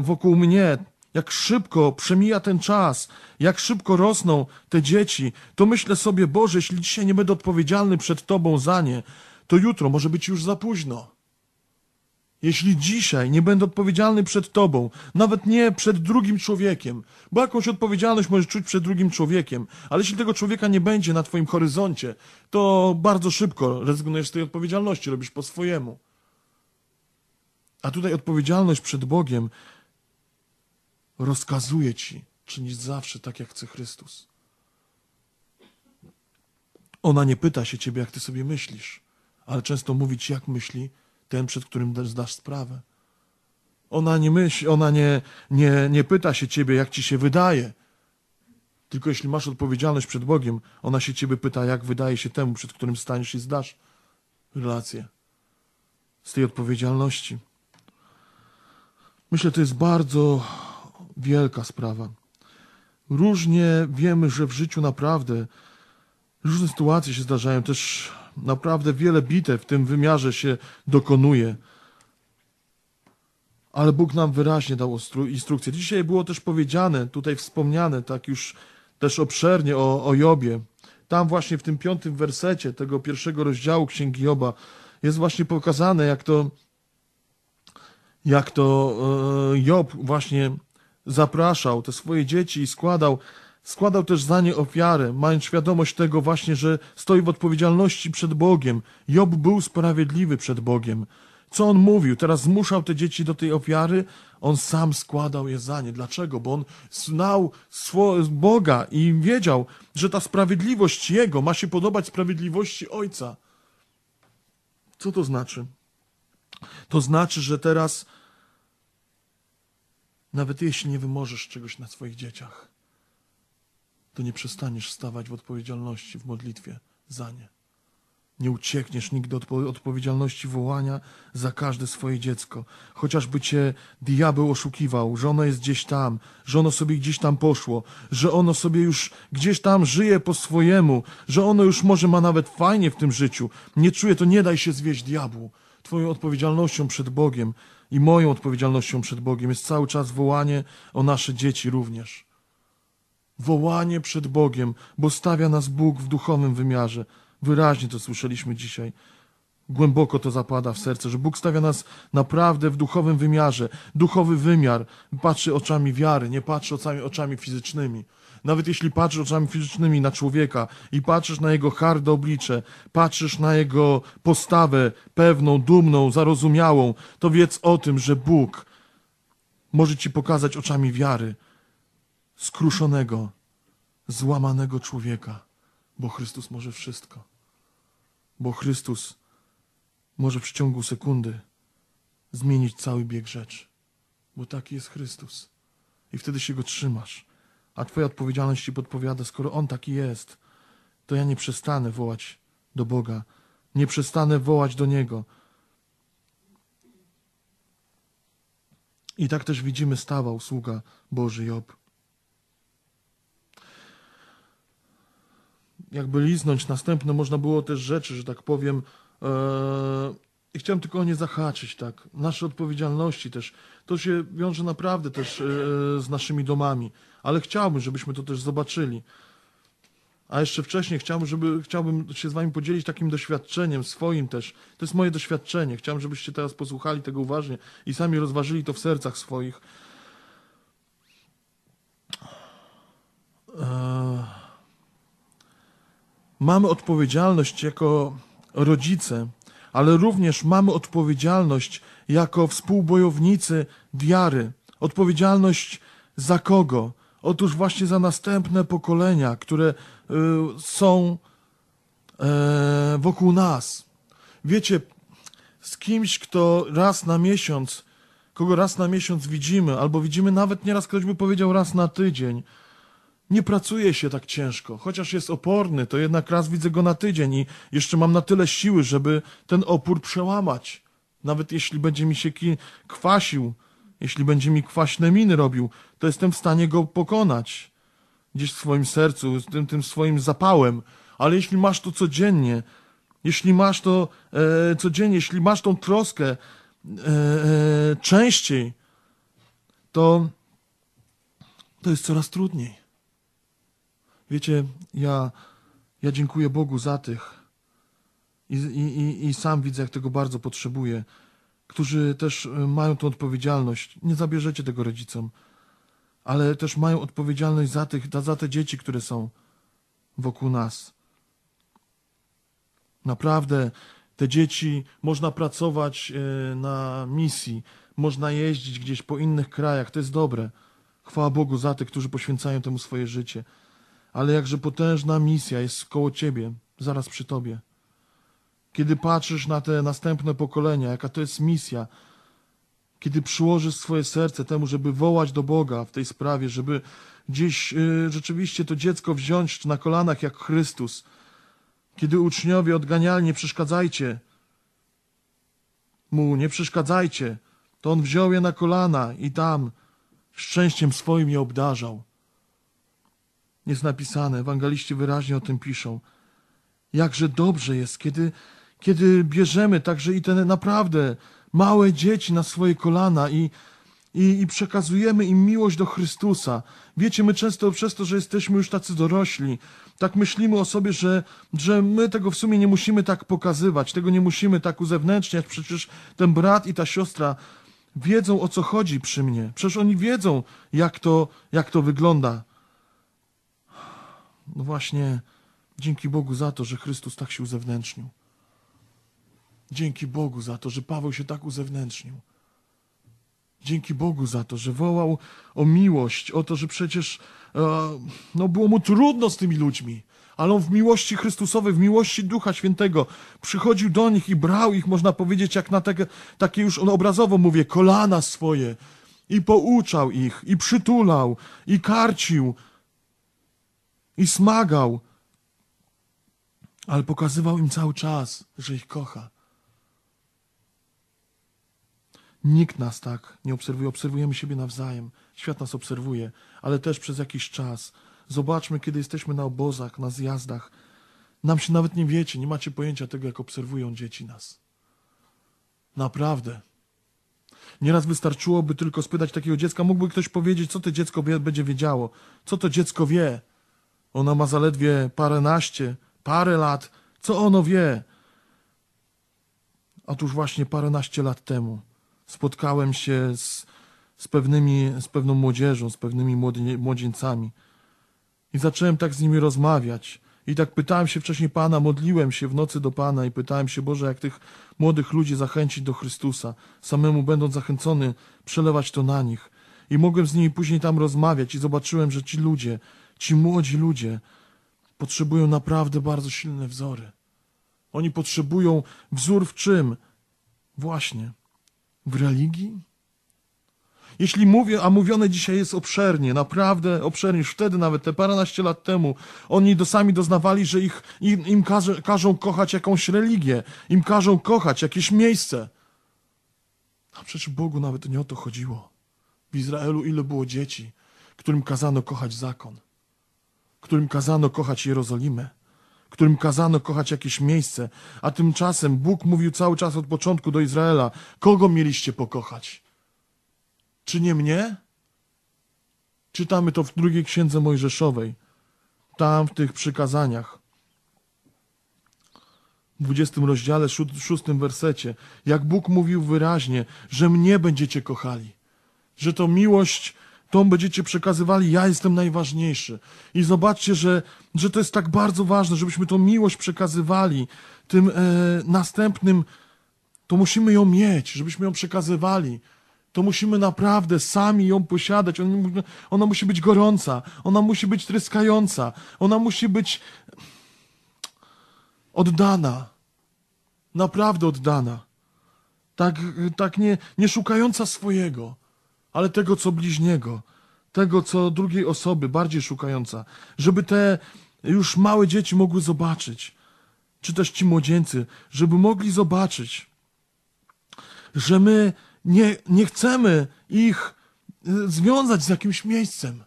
wokół mnie, jak szybko przemija ten czas, jak szybko rosną te dzieci, to myślę sobie, Boże, jeśli dzisiaj nie będę odpowiedzialny przed Tobą za nie, to jutro może być już za późno. Jeśli dzisiaj nie będę odpowiedzialny przed Tobą, nawet nie przed drugim człowiekiem, bo jakąś odpowiedzialność możesz czuć przed drugim człowiekiem, ale jeśli tego człowieka nie będzie na Twoim horyzoncie, to bardzo szybko rezygnujesz z tej odpowiedzialności, robisz po swojemu. A tutaj odpowiedzialność przed Bogiem rozkazuje Ci czynić zawsze tak, jak chce Chrystus. Ona nie pyta się Ciebie, jak Ty sobie myślisz, ale często mówi Ci, jak myśli ten, przed którym zdasz sprawę. Ona nie myśli, ona nie, nie, nie pyta się ciebie, jak ci się wydaje. Tylko jeśli masz odpowiedzialność przed Bogiem, ona się ciebie pyta, jak wydaje się temu, przed którym staniesz i zdasz relację. Z tej odpowiedzialności. Myślę, to jest bardzo wielka sprawa. Różnie wiemy, że w życiu naprawdę różne sytuacje się zdarzają. Też Naprawdę wiele bitew w tym wymiarze się dokonuje. Ale Bóg nam wyraźnie dał instrukcję. Dzisiaj było też powiedziane, tutaj wspomniane tak już też obszernie o, o Jobie. Tam właśnie w tym piątym wersecie tego pierwszego rozdziału Księgi Joba jest właśnie pokazane, jak to, jak to e, Job właśnie zapraszał te swoje dzieci i składał Składał też za nie ofiarę, mając świadomość tego właśnie, że stoi w odpowiedzialności przed Bogiem. Job był sprawiedliwy przed Bogiem. Co on mówił? Teraz zmuszał te dzieci do tej ofiary? On sam składał je za nie. Dlaczego? Bo on znał Boga i wiedział, że ta sprawiedliwość jego ma się podobać sprawiedliwości ojca. Co to znaczy? To znaczy, że teraz, nawet jeśli nie wymożesz czegoś na swoich dzieciach, to nie przestaniesz stawać w odpowiedzialności w modlitwie za nie. Nie uciekniesz nigdy od odpowiedzialności wołania za każde swoje dziecko. Chociażby cię diabeł oszukiwał, że ono jest gdzieś tam, że ono sobie gdzieś tam poszło, że ono sobie już gdzieś tam żyje po swojemu, że ono już może ma nawet fajnie w tym życiu. Nie czuję to nie daj się zwieść diabłu. Twoją odpowiedzialnością przed Bogiem i moją odpowiedzialnością przed Bogiem jest cały czas wołanie o nasze dzieci również wołanie przed Bogiem, bo stawia nas Bóg w duchowym wymiarze. Wyraźnie to słyszeliśmy dzisiaj. Głęboko to zapada w serce, że Bóg stawia nas naprawdę w duchowym wymiarze. Duchowy wymiar patrzy oczami wiary, nie patrzy oczami fizycznymi. Nawet jeśli patrzysz oczami fizycznymi na człowieka i patrzysz na jego harde oblicze, patrzysz na jego postawę pewną, dumną, zarozumiałą, to wiedz o tym, że Bóg może ci pokazać oczami wiary, skruszonego, złamanego człowieka, bo Chrystus może wszystko. Bo Chrystus może w ciągu sekundy zmienić cały bieg rzeczy, bo taki jest Chrystus. I wtedy się go trzymasz, a Twoja odpowiedzialność ci podpowiada, skoro On taki jest, to ja nie przestanę wołać do Boga, nie przestanę wołać do Niego. I tak też widzimy stawał sługa Boży Job. jakby liznąć następne, można było też rzeczy, że tak powiem. E, I chciałem tylko o nie zahaczyć, tak. Nasze odpowiedzialności też. To się wiąże naprawdę też e, z naszymi domami, ale chciałbym, żebyśmy to też zobaczyli. A jeszcze wcześniej chciałbym, żeby, chciałbym się z Wami podzielić takim doświadczeniem swoim też. To jest moje doświadczenie. Chciałbym, żebyście teraz posłuchali tego uważnie i sami rozważyli to w sercach swoich. Eee mamy odpowiedzialność jako rodzice, ale również mamy odpowiedzialność jako współbojownicy wiary. Odpowiedzialność za kogo? Otóż właśnie za następne pokolenia, które y, są e, wokół nas. Wiecie, z kimś, kto raz na miesiąc, kogo raz na miesiąc widzimy, albo widzimy nawet nieraz, ktoś by powiedział raz na tydzień, nie pracuje się tak ciężko. Chociaż jest oporny, to jednak raz widzę go na tydzień i jeszcze mam na tyle siły, żeby ten opór przełamać. Nawet jeśli będzie mi się kwasił, jeśli będzie mi kwaśne miny robił, to jestem w stanie go pokonać. Gdzieś w swoim sercu, z tym, tym swoim zapałem. Ale jeśli masz to codziennie, jeśli masz to e, codziennie, jeśli masz tą troskę e, e, częściej, to, to jest coraz trudniej. Wiecie, ja, ja dziękuję Bogu za tych i, i, i sam widzę, jak tego bardzo potrzebuję, którzy też e, mają tą odpowiedzialność. Nie zabierzecie tego rodzicom, ale też mają odpowiedzialność za, tych, za te dzieci, które są wokół nas. Naprawdę, te dzieci można pracować e, na misji, można jeździć gdzieś po innych krajach, to jest dobre. Chwała Bogu za tych, którzy poświęcają temu swoje życie ale jakże potężna misja jest koło ciebie, zaraz przy tobie. Kiedy patrzysz na te następne pokolenia, jaka to jest misja, kiedy przyłożysz swoje serce temu, żeby wołać do Boga w tej sprawie, żeby gdzieś yy, rzeczywiście to dziecko wziąć na kolanach jak Chrystus, kiedy uczniowie odganiali, nie przeszkadzajcie mu, nie przeszkadzajcie, to on wziął je na kolana i tam szczęściem swoim je obdarzał. Jest napisane, ewangeliści wyraźnie o tym piszą. Jakże dobrze jest, kiedy, kiedy bierzemy także i te naprawdę małe dzieci na swoje kolana i, i, i, przekazujemy im miłość do Chrystusa. Wiecie, my często przez to, że jesteśmy już tacy dorośli, tak myślimy o sobie, że, że my tego w sumie nie musimy tak pokazywać, tego nie musimy tak uzewnętrzniać. Przecież ten brat i ta siostra wiedzą o co chodzi przy mnie. Przecież oni wiedzą, jak to, jak to wygląda. No właśnie, dzięki Bogu za to, że Chrystus tak się uzewnętrznił. Dzięki Bogu za to, że Paweł się tak uzewnętrznił. Dzięki Bogu za to, że wołał o miłość, o to, że przecież e, no było mu trudno z tymi ludźmi, ale on w miłości Chrystusowej, w miłości Ducha Świętego przychodził do nich i brał ich, można powiedzieć, jak na takie, takie już on obrazowo mówię, kolana swoje i pouczał ich, i przytulał, i karcił, i smagał, ale pokazywał im cały czas, że ich kocha. Nikt nas tak nie obserwuje, obserwujemy siebie nawzajem. Świat nas obserwuje, ale też przez jakiś czas. Zobaczmy, kiedy jesteśmy na obozach, na zjazdach. Nam się nawet nie wiecie, nie macie pojęcia tego, jak obserwują dzieci nas. Naprawdę. Nieraz wystarczyłoby tylko spytać takiego dziecka, mógłby ktoś powiedzieć, co to dziecko będzie wiedziało, co to dziecko wie, ona ma zaledwie paręnaście, parę lat. Co ono wie? Otóż właśnie paręnaście lat temu spotkałem się z, z, pewnymi, z pewną młodzieżą, z pewnymi młodzie, młodzieńcami. I zacząłem tak z nimi rozmawiać. I tak pytałem się wcześniej Pana, modliłem się w nocy do Pana i pytałem się, Boże, jak tych młodych ludzi zachęcić do Chrystusa, samemu będąc zachęcony, przelewać to na nich. I mogłem z nimi później tam rozmawiać i zobaczyłem, że ci ludzie, Ci młodzi ludzie potrzebują naprawdę bardzo silne wzory. Oni potrzebują wzór w czym? Właśnie w religii? Jeśli mówię, a mówione dzisiaj jest obszernie, naprawdę obszernie, już wtedy nawet, te paranaście lat temu, oni do sami doznawali, że ich, im, im każą kochać jakąś religię, im każą kochać jakieś miejsce. A przecież Bogu nawet nie o to chodziło. W Izraelu ile było dzieci, którym kazano kochać zakon którym kazano kochać Jerozolimę, którym kazano kochać jakieś miejsce, a tymczasem Bóg mówił cały czas od początku do Izraela: Kogo mieliście pokochać? Czy nie mnie? Czytamy to w drugiej księdze Mojżeszowej, tam w tych przykazaniach. W 20 rozdziale, szóstym wersecie, jak Bóg mówił wyraźnie, że mnie będziecie kochali, że to miłość tą będziecie przekazywali, ja jestem najważniejszy. I zobaczcie, że, że to jest tak bardzo ważne, żebyśmy tą miłość przekazywali tym e, następnym, to musimy ją mieć, żebyśmy ją przekazywali. To musimy naprawdę sami ją posiadać. Ona, ona musi być gorąca, ona musi być tryskająca, ona musi być oddana. Naprawdę oddana. Tak, tak nie, nie szukająca swojego ale tego, co bliźniego, tego, co drugiej osoby, bardziej szukająca, żeby te już małe dzieci mogły zobaczyć, czy też ci młodzieńcy, żeby mogli zobaczyć, że my nie, nie chcemy ich y, związać z jakimś miejscem.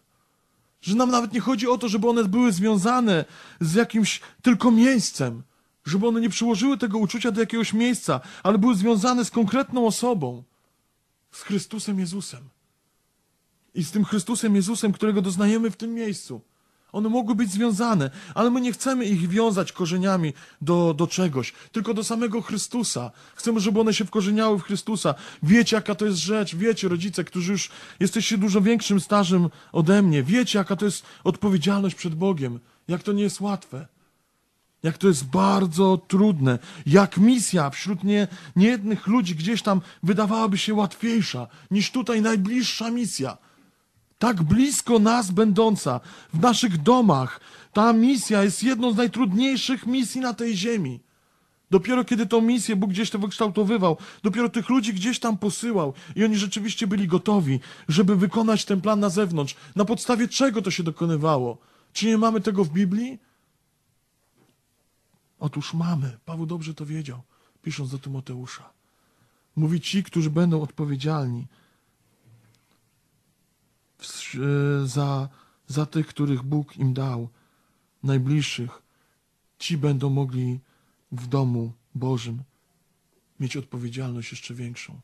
Że nam nawet nie chodzi o to, żeby one były związane z jakimś tylko miejscem, żeby one nie przyłożyły tego uczucia do jakiegoś miejsca, ale były związane z konkretną osobą, z Chrystusem Jezusem i z tym Chrystusem Jezusem, którego doznajemy w tym miejscu. One mogły być związane, ale my nie chcemy ich wiązać korzeniami do, do czegoś, tylko do samego Chrystusa. Chcemy, żeby one się wkorzeniały w Chrystusa. Wiecie, jaka to jest rzecz, wiecie, rodzice, którzy już jesteście dużo większym stażem ode mnie, wiecie, jaka to jest odpowiedzialność przed Bogiem, jak to nie jest łatwe. Jak to jest bardzo trudne, jak misja wśród nie, niejednych ludzi gdzieś tam wydawałaby się łatwiejsza niż tutaj najbliższa misja tak blisko nas będąca, w naszych domach. Ta misja jest jedną z najtrudniejszych misji na tej ziemi. Dopiero kiedy tą misję Bóg gdzieś to wykształtowywał, dopiero tych ludzi gdzieś tam posyłał i oni rzeczywiście byli gotowi, żeby wykonać ten plan na zewnątrz. Na podstawie czego to się dokonywało? Czy nie mamy tego w Biblii? Otóż mamy. Paweł dobrze to wiedział, pisząc do Tymoteusza. Mówi ci, którzy będą odpowiedzialni E, za, za tych, których Bóg im dał, najbliższych, ci będą mogli w domu Bożym mieć odpowiedzialność jeszcze większą.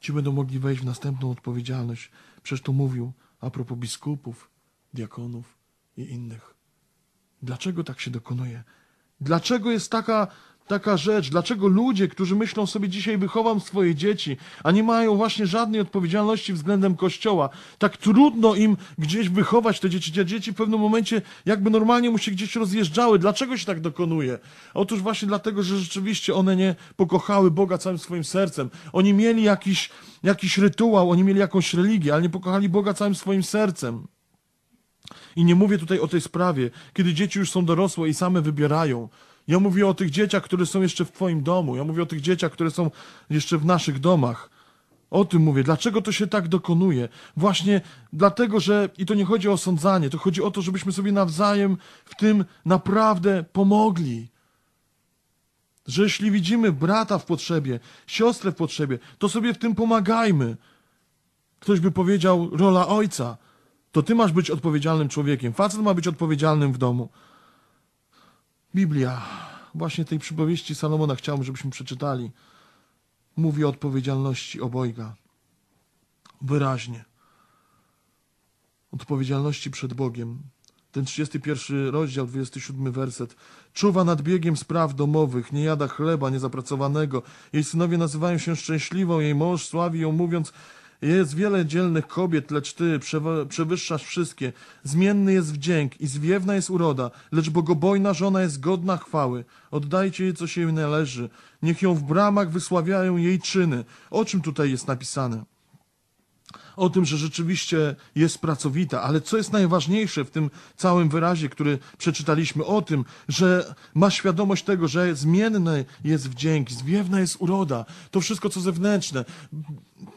Ci będą mogli wejść w następną odpowiedzialność. Przecież to mówił a propos biskupów, diakonów i innych. Dlaczego tak się dokonuje? Dlaczego jest taka taka rzecz, dlaczego ludzie, którzy myślą sobie dzisiaj wychowam swoje dzieci, a nie mają właśnie żadnej odpowiedzialności względem Kościoła, tak trudno im gdzieś wychować te dzieci. Te dzieci w pewnym momencie jakby normalnie mu się gdzieś rozjeżdżały. Dlaczego się tak dokonuje? Otóż właśnie dlatego, że rzeczywiście one nie pokochały Boga całym swoim sercem. Oni mieli jakiś, jakiś rytuał, oni mieli jakąś religię, ale nie pokochali Boga całym swoim sercem. I nie mówię tutaj o tej sprawie, kiedy dzieci już są dorosłe i same wybierają. Ja mówię o tych dzieciach, które są jeszcze w Twoim domu. Ja mówię o tych dzieciach, które są jeszcze w naszych domach. O tym mówię. Dlaczego to się tak dokonuje? Właśnie dlatego, że i to nie chodzi o osądzanie, to chodzi o to, żebyśmy sobie nawzajem w tym naprawdę pomogli. Że jeśli widzimy brata w potrzebie, siostrę w potrzebie, to sobie w tym pomagajmy. Ktoś by powiedział, rola ojca. To ty masz być odpowiedzialnym człowiekiem. Facet ma być odpowiedzialnym w domu. Biblia, właśnie tej przypowieści Salomona chciałbym, żebyśmy przeczytali, mówi o odpowiedzialności obojga. Wyraźnie. Odpowiedzialności przed Bogiem. Ten 31 rozdział, 27 werset. Czuwa nad biegiem spraw domowych, nie jada chleba niezapracowanego. Jej synowie nazywają się szczęśliwą, jej mąż sławi ją mówiąc, jest wiele dzielnych kobiet, lecz ty przewyższasz wszystkie. Zmienny jest wdzięk i zwiewna jest uroda, lecz bogobojna żona jest godna chwały. Oddajcie jej, co się jej należy. Niech ją w bramach wysławiają jej czyny. O czym tutaj jest napisane? o tym, że rzeczywiście jest pracowita, ale co jest najważniejsze w tym całym wyrazie, który przeczytaliśmy, o tym, że ma świadomość tego, że zmienny jest wdzięk, zwiewna jest uroda, to wszystko, co zewnętrzne,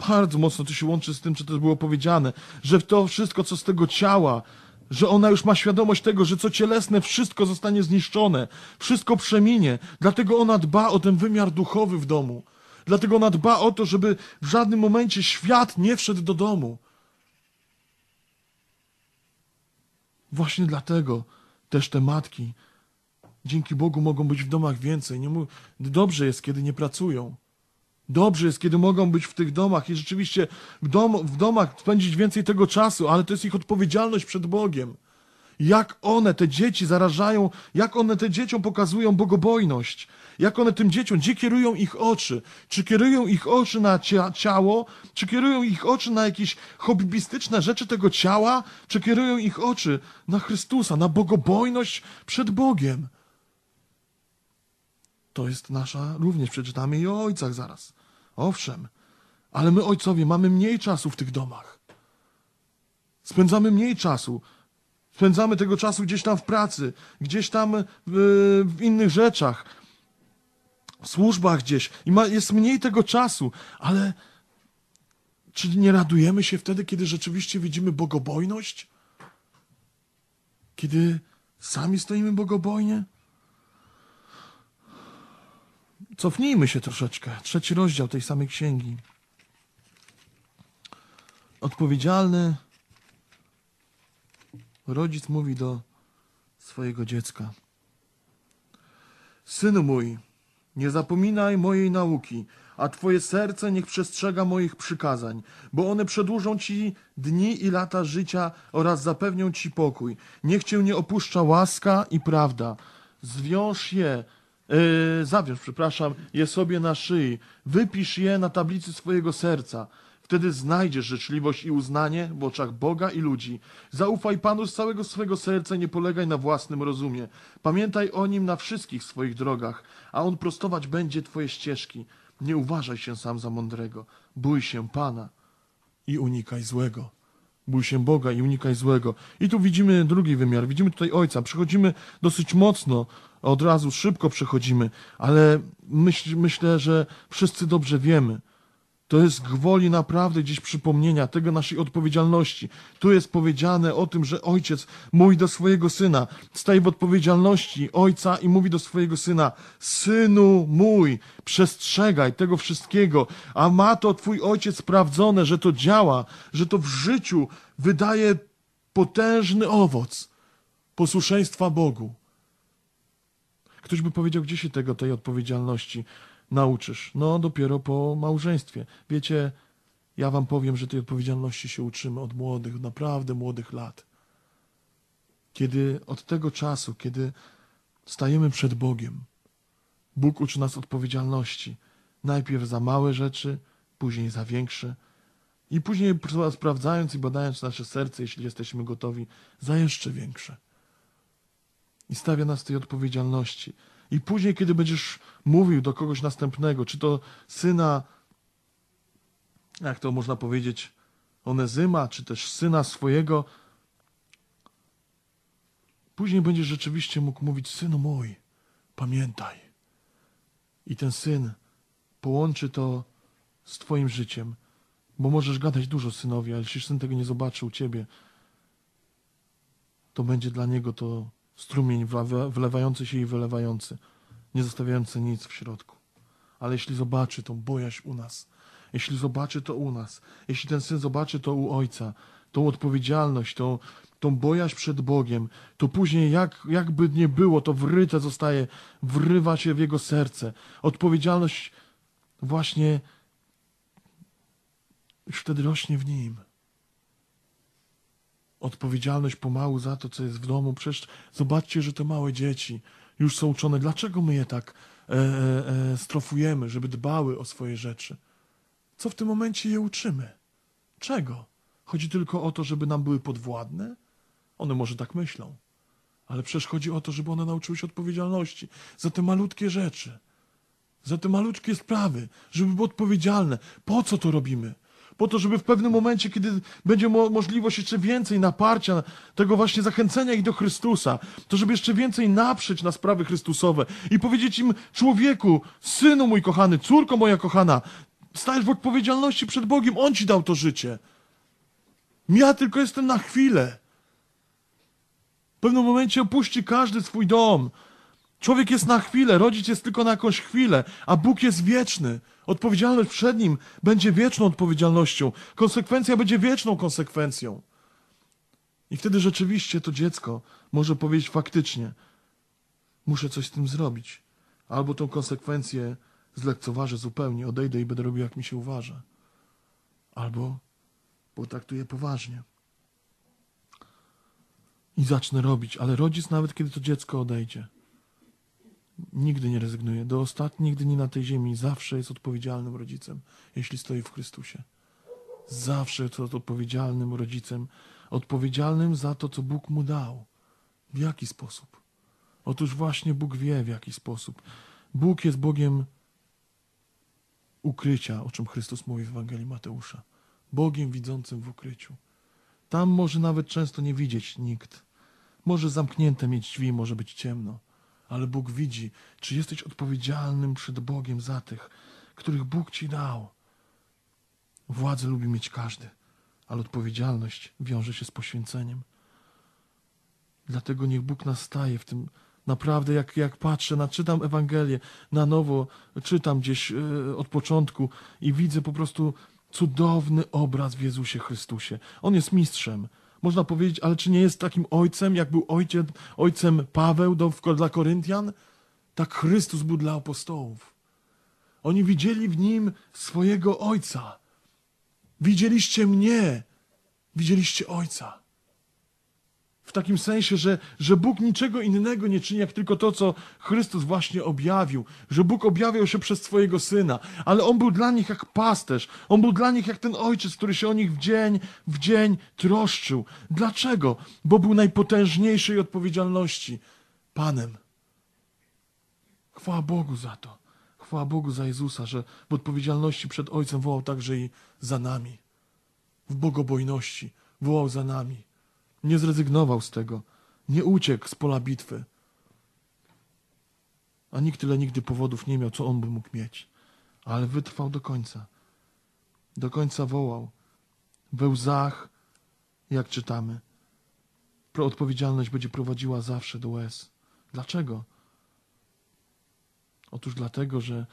bardzo mocno to się łączy z tym, co to było powiedziane, że to wszystko, co z tego ciała, że ona już ma świadomość tego, że co cielesne, wszystko zostanie zniszczone, wszystko przeminie, dlatego ona dba o ten wymiar duchowy w domu. Dlatego ona dba o to, żeby w żadnym momencie świat nie wszedł do domu. Właśnie dlatego też te matki, dzięki Bogu, mogą być w domach więcej. Dobrze jest, kiedy nie pracują. Dobrze jest, kiedy mogą być w tych domach i rzeczywiście w, dom, w domach spędzić więcej tego czasu, ale to jest ich odpowiedzialność przed Bogiem. Jak one, te dzieci, zarażają, jak one te dzieciom pokazują bogobojność, jak one tym dzieciom, gdzie kierują ich oczy? Czy kierują ich oczy na ciało? Czy kierują ich oczy na jakieś hobbystyczne rzeczy tego ciała? Czy kierują ich oczy na Chrystusa, na bogobojność przed Bogiem? To jest nasza również, przeczytamy i o ojcach zaraz. Owszem, ale my ojcowie mamy mniej czasu w tych domach. Spędzamy mniej czasu Spędzamy tego czasu gdzieś tam w pracy, gdzieś tam w innych rzeczach w służbach gdzieś i ma, jest mniej tego czasu, ale czy nie radujemy się wtedy, kiedy rzeczywiście widzimy bogobojność? Kiedy sami stoimy bogobojnie? Cofnijmy się troszeczkę. Trzeci rozdział tej samej księgi. Odpowiedzialny rodzic mówi do swojego dziecka: Synu mój, nie zapominaj mojej nauki, a Twoje serce niech przestrzega moich przykazań, bo one przedłużą Ci dni i lata życia oraz zapewnią Ci pokój. Niech Cię nie opuszcza łaska i prawda. Zwiąż je, yy, zawiąż, przepraszam, je sobie na szyi, wypisz je na tablicy swojego serca. Wtedy znajdziesz życzliwość i uznanie w oczach Boga i ludzi. Zaufaj Panu z całego swego serca, nie polegaj na własnym rozumie. Pamiętaj o Nim na wszystkich swoich drogach, a On prostować będzie Twoje ścieżki. Nie uważaj się sam za mądrego. Bój się Pana i unikaj złego. Bój się Boga i unikaj złego. I tu widzimy drugi wymiar. Widzimy tutaj Ojca. Przechodzimy dosyć mocno, od razu szybko przechodzimy, ale myśl, myślę, że wszyscy dobrze wiemy, to jest gwoli naprawdę gdzieś przypomnienia tego naszej odpowiedzialności. Tu jest powiedziane o tym, że ojciec mówi do swojego syna, staje w odpowiedzialności ojca i mówi do swojego syna, synu mój, przestrzegaj tego wszystkiego, a ma to twój ojciec sprawdzone, że to działa, że to w życiu wydaje potężny owoc posłuszeństwa Bogu. Ktoś by powiedział, gdzie się tego, tej odpowiedzialności nauczysz? No, dopiero po małżeństwie. Wiecie, ja wam powiem, że tej odpowiedzialności się uczymy od młodych, naprawdę młodych lat. Kiedy od tego czasu, kiedy stajemy przed Bogiem, Bóg uczy nas odpowiedzialności. Najpierw za małe rzeczy, później za większe. I później sprawdzając i badając nasze serce, jeśli jesteśmy gotowi, za jeszcze większe. I stawia nas tej odpowiedzialności. I później, kiedy będziesz mówił do kogoś następnego, czy to syna, jak to można powiedzieć, Onezyma, czy też syna swojego, później będziesz rzeczywiście mógł mówić: Synu mój, pamiętaj. I ten syn połączy to z Twoim życiem, bo możesz gadać dużo synowi, ale jeśli syn tego nie zobaczy u Ciebie, to będzie dla niego to strumień wlewający się i wylewający, nie zostawiający nic w środku. Ale jeśli zobaczy tą bojaźń u nas, jeśli zobaczy to u nas, jeśli ten syn zobaczy to u ojca, tą odpowiedzialność, tą, tą bojaźń przed Bogiem, to później jak, jakby nie było, to wryte zostaje, wrywa się w jego serce. Odpowiedzialność właśnie już wtedy rośnie w nim odpowiedzialność pomału za to, co jest w domu. Przecież zobaczcie, że te małe dzieci już są uczone. Dlaczego my je tak e, e, e, strofujemy, żeby dbały o swoje rzeczy? Co w tym momencie je uczymy? Czego? Chodzi tylko o to, żeby nam były podwładne? One może tak myślą, ale przecież chodzi o to, żeby one nauczyły się odpowiedzialności za te malutkie rzeczy, za te malutkie sprawy, żeby były odpowiedzialne. Po co to robimy? po to, żeby w pewnym momencie, kiedy będzie mo możliwość jeszcze więcej naparcia, tego właśnie zachęcenia ich do Chrystusa, to żeby jeszcze więcej naprzeć na sprawy Chrystusowe i powiedzieć im, człowieku, synu mój kochany, córko moja kochana, stajesz w odpowiedzialności przed Bogiem, On ci dał to życie. Ja tylko jestem na chwilę. W pewnym momencie opuści każdy swój dom, Człowiek jest na chwilę, rodzic jest tylko na jakąś chwilę, a Bóg jest wieczny. Odpowiedzialność przed Nim będzie wieczną odpowiedzialnością. Konsekwencja będzie wieczną konsekwencją. I wtedy rzeczywiście to dziecko może powiedzieć faktycznie, muszę coś z tym zrobić. Albo tą konsekwencję zlekceważę zupełnie, odejdę i będę robił jak mi się uważa. Albo potraktuję poważnie. I zacznę robić, ale rodzic nawet kiedy to dziecko odejdzie nigdy nie rezygnuje. Do ostatnich dni na tej ziemi zawsze jest odpowiedzialnym rodzicem, jeśli stoi w Chrystusie. Zawsze jest odpowiedzialnym rodzicem, odpowiedzialnym za to, co Bóg mu dał. W jaki sposób? Otóż właśnie Bóg wie, w jaki sposób. Bóg jest Bogiem ukrycia, o czym Chrystus mówi w Ewangelii Mateusza. Bogiem widzącym w ukryciu. Tam może nawet często nie widzieć nikt. Może zamknięte mieć drzwi, może być ciemno ale Bóg widzi, czy jesteś odpowiedzialnym przed Bogiem za tych, których Bóg ci dał. Władzę lubi mieć każdy, ale odpowiedzialność wiąże się z poświęceniem. Dlatego niech Bóg nas staje w tym. Naprawdę, jak, jak patrzę, na, czytam Ewangelię na nowo, czytam gdzieś yy, od początku i widzę po prostu cudowny obraz w Jezusie Chrystusie. On jest mistrzem można powiedzieć, ale czy nie jest takim ojcem, jak był ojciec, ojcem Paweł do, dla Koryntian? Tak Chrystus był dla apostołów. Oni widzieli w nim swojego ojca. Widzieliście mnie, widzieliście ojca w takim sensie, że, że Bóg niczego innego nie czyni, jak tylko to, co Chrystus właśnie objawił, że Bóg objawiał się przez swojego Syna, ale On był dla nich jak pasterz, On był dla nich jak ten Ojciec, który się o nich w dzień, w dzień troszczył. Dlaczego? Bo był najpotężniejszej odpowiedzialności Panem. Chwała Bogu za to. Chwała Bogu za Jezusa, że w odpowiedzialności przed Ojcem wołał także i za nami. W bogobojności wołał za nami nie zrezygnował z tego, nie uciekł z pola bitwy. A nikt tyle nigdy powodów nie miał, co on by mógł mieć. Ale wytrwał do końca. Do końca wołał. We łzach, jak czytamy. Odpowiedzialność będzie prowadziła zawsze do łez. Dlaczego? Otóż dlatego, że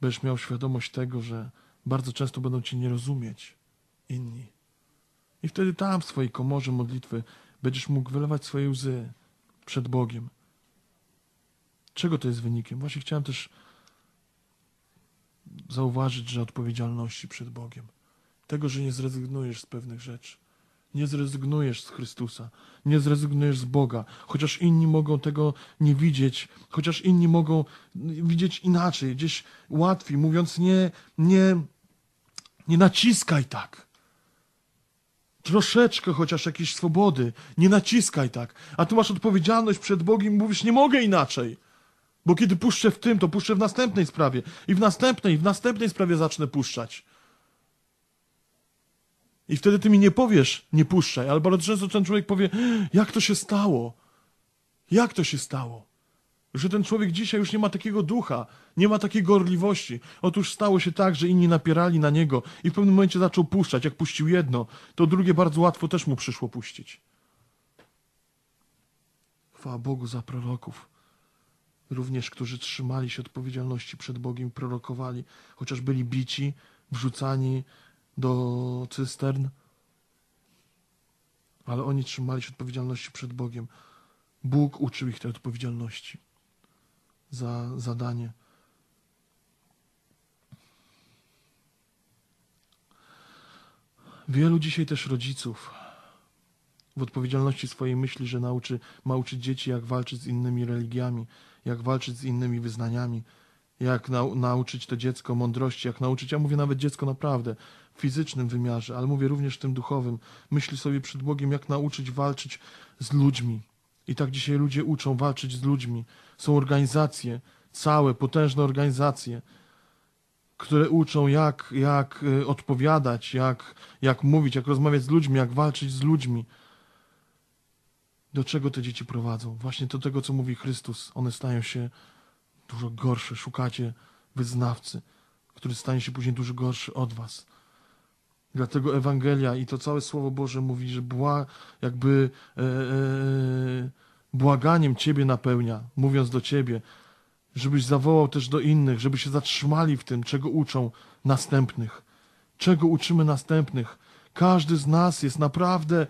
będziesz miał świadomość tego, że bardzo często będą cię nie rozumieć inni. I wtedy tam w swojej komorze modlitwy będziesz mógł wylewać swoje łzy przed Bogiem. Czego to jest wynikiem? Właśnie chciałem też zauważyć, że odpowiedzialności przed Bogiem. Tego, że nie zrezygnujesz z pewnych rzeczy. Nie zrezygnujesz z Chrystusa, nie zrezygnujesz z Boga, chociaż inni mogą tego nie widzieć, chociaż inni mogą widzieć inaczej, gdzieś łatwiej, mówiąc nie, nie, nie naciskaj tak troszeczkę chociaż jakiejś swobody, nie naciskaj tak. A tu masz odpowiedzialność przed Bogiem, mówisz, nie mogę inaczej. Bo kiedy puszczę w tym, to puszczę w następnej sprawie. I w następnej, w następnej sprawie zacznę puszczać. I wtedy ty mi nie powiesz, nie puszczaj. Ale bardzo często ten człowiek powie, jak to się stało? Jak to się stało? że ten człowiek dzisiaj już nie ma takiego ducha, nie ma takiej gorliwości. Otóż stało się tak, że inni napierali na niego i w pewnym momencie zaczął puszczać. Jak puścił jedno, to drugie bardzo łatwo też mu przyszło puścić. Chwała Bogu za proroków. Również, którzy trzymali się odpowiedzialności przed Bogiem, prorokowali, chociaż byli bici, wrzucani do cystern, ale oni trzymali się odpowiedzialności przed Bogiem. Bóg uczył ich tej odpowiedzialności za zadanie. Wielu dzisiaj też rodziców w odpowiedzialności swojej myśli, że nauczy, ma uczyć dzieci, jak walczyć z innymi religiami, jak walczyć z innymi wyznaniami, jak nauczyć to dziecko mądrości, jak nauczyć, ja mówię nawet dziecko naprawdę w fizycznym wymiarze, ale mówię również w tym duchowym. Myśli sobie przed Bogiem, jak nauczyć walczyć z ludźmi. I tak dzisiaj ludzie uczą walczyć z ludźmi, są organizacje, całe, potężne organizacje, które uczą, jak, jak y, odpowiadać, jak, jak mówić, jak rozmawiać z ludźmi, jak walczyć z ludźmi. Do czego te dzieci prowadzą? Właśnie do tego, co mówi Chrystus. One stają się dużo gorsze. Szukacie wyznawcy, który stanie się później dużo gorszy od was. Dlatego Ewangelia i to całe Słowo Boże mówi, że była jakby. E, e, błaganiem Ciebie napełnia, mówiąc do Ciebie, żebyś zawołał też do innych, żeby się zatrzymali w tym, czego uczą następnych, czego uczymy następnych. Każdy z nas jest naprawdę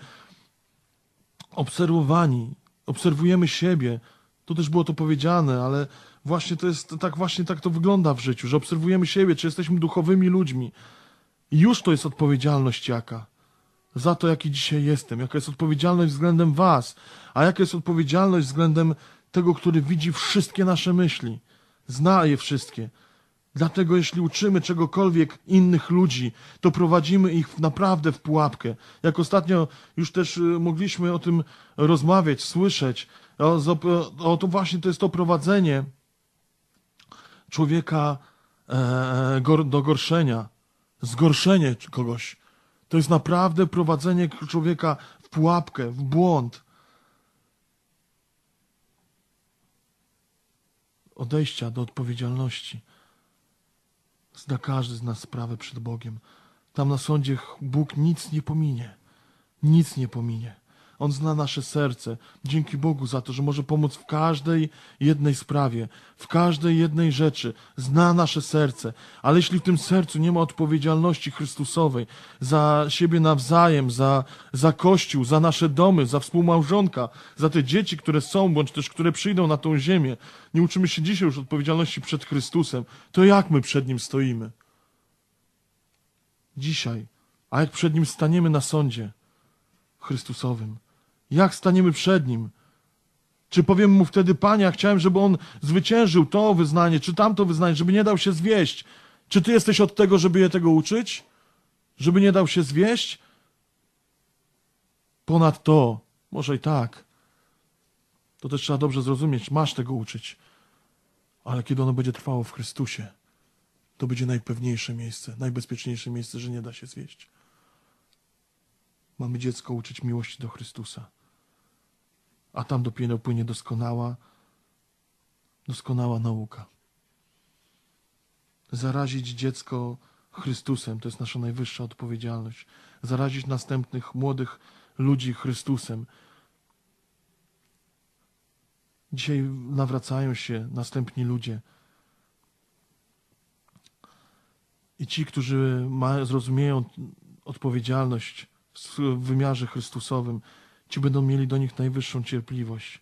obserwowani, obserwujemy siebie. To też było to powiedziane, ale właśnie to jest tak właśnie tak to wygląda w życiu, że obserwujemy siebie, czy jesteśmy duchowymi ludźmi. I już to jest odpowiedzialność jaka za to, jaki dzisiaj jestem, jaka jest odpowiedzialność względem Was, a jaka jest odpowiedzialność względem tego, który widzi wszystkie nasze myśli, zna je wszystkie. Dlatego, jeśli uczymy czegokolwiek innych ludzi, to prowadzimy ich naprawdę w pułapkę. Jak ostatnio już też y, mogliśmy o tym rozmawiać, słyszeć, o, o to właśnie to jest to prowadzenie człowieka e, e, e do gorszenia, zgorszenie kogoś to jest naprawdę prowadzenie człowieka w pułapkę, w błąd. Odejścia do odpowiedzialności. Zda każdy z nas sprawę przed Bogiem. Tam na sądzie Bóg nic nie pominie. Nic nie pominie. On zna nasze serce. Dzięki Bogu za to, że może pomóc w każdej jednej sprawie, w każdej jednej rzeczy. Zna nasze serce. Ale jeśli w tym sercu nie ma odpowiedzialności Chrystusowej za siebie nawzajem, za, za Kościół, za nasze domy, za współmałżonka, za te dzieci, które są, bądź też które przyjdą na tą ziemię, nie uczymy się dzisiaj już odpowiedzialności przed Chrystusem, to jak my przed Nim stoimy? Dzisiaj, a jak przed Nim staniemy na sądzie Chrystusowym, jak staniemy przed Nim? Czy powiem Mu wtedy, Panie, ja chciałem, żeby On zwyciężył to wyznanie, czy tamto wyznanie, żeby nie dał się zwieść? Czy Ty jesteś od tego, żeby je tego uczyć? Żeby nie dał się zwieść? Ponad to, może i tak, to też trzeba dobrze zrozumieć, masz tego uczyć. Ale kiedy ono będzie trwało w Chrystusie, to będzie najpewniejsze miejsce, najbezpieczniejsze miejsce, że nie da się zwieść. Mamy dziecko uczyć miłości do Chrystusa a tam dopiero płynie doskonała, doskonała nauka. Zarazić dziecko Chrystusem to jest nasza najwyższa odpowiedzialność. Zarazić następnych młodych ludzi Chrystusem. Dzisiaj nawracają się następni ludzie. I ci, którzy ma, zrozumieją odpowiedzialność w wymiarze Chrystusowym, Ci będą mieli do nich najwyższą cierpliwość.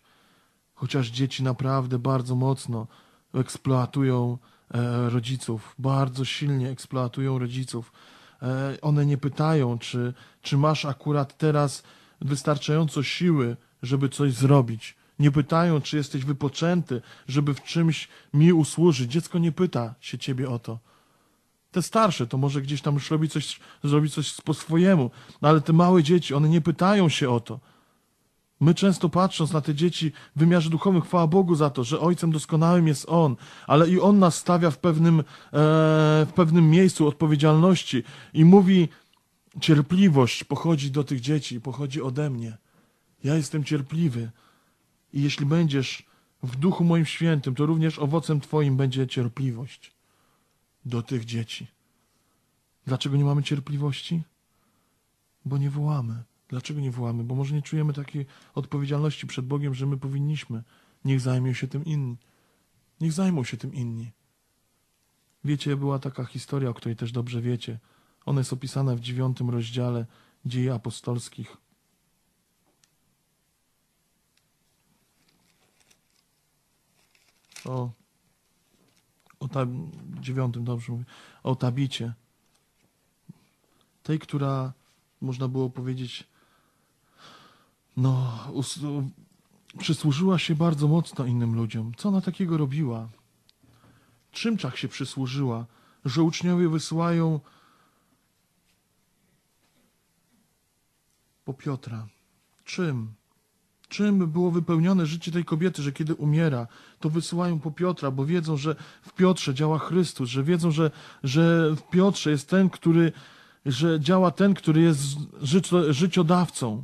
Chociaż dzieci naprawdę bardzo mocno eksploatują e, rodziców, bardzo silnie eksploatują rodziców. E, one nie pytają, czy, czy masz akurat teraz wystarczająco siły, żeby coś zrobić. Nie pytają, czy jesteś wypoczęty, żeby w czymś mi usłużyć. Dziecko nie pyta się ciebie o to. Te starsze to może gdzieś tam już robi coś, zrobi coś po swojemu, no ale te małe dzieci, one nie pytają się o to. My często patrząc na te dzieci w wymiarze duchowym, chwała Bogu za to, że Ojcem doskonałym jest On, ale i On nas stawia w pewnym, e, w pewnym miejscu odpowiedzialności i mówi, cierpliwość pochodzi do tych dzieci, pochodzi ode mnie. Ja jestem cierpliwy i jeśli będziesz w duchu moim świętym, to również owocem Twoim będzie cierpliwość do tych dzieci. Dlaczego nie mamy cierpliwości? Bo nie wołamy. Dlaczego nie wołamy? Bo może nie czujemy takiej odpowiedzialności przed Bogiem, że my powinniśmy. Niech zajmie się tym inni. Niech zajmą się tym inni. Wiecie, była taka historia, o której też dobrze wiecie. Ona jest opisana w dziewiątym rozdziale Dziei Apostolskich. O, o ta, dziewiątym, dobrze mówię, o Tabicie. Tej, która, można było powiedzieć, no, przysłużyła się bardzo mocno innym ludziom. Co ona takiego robiła? czymczak się przysłużyła, że uczniowie wysyłają po Piotra. Czym? Czym było wypełnione życie tej kobiety, że kiedy umiera, to wysyłają po Piotra, bo wiedzą, że w Piotrze działa Chrystus, że wiedzą, że, że w Piotrze jest ten, który, że działa ten, który jest życiodawcą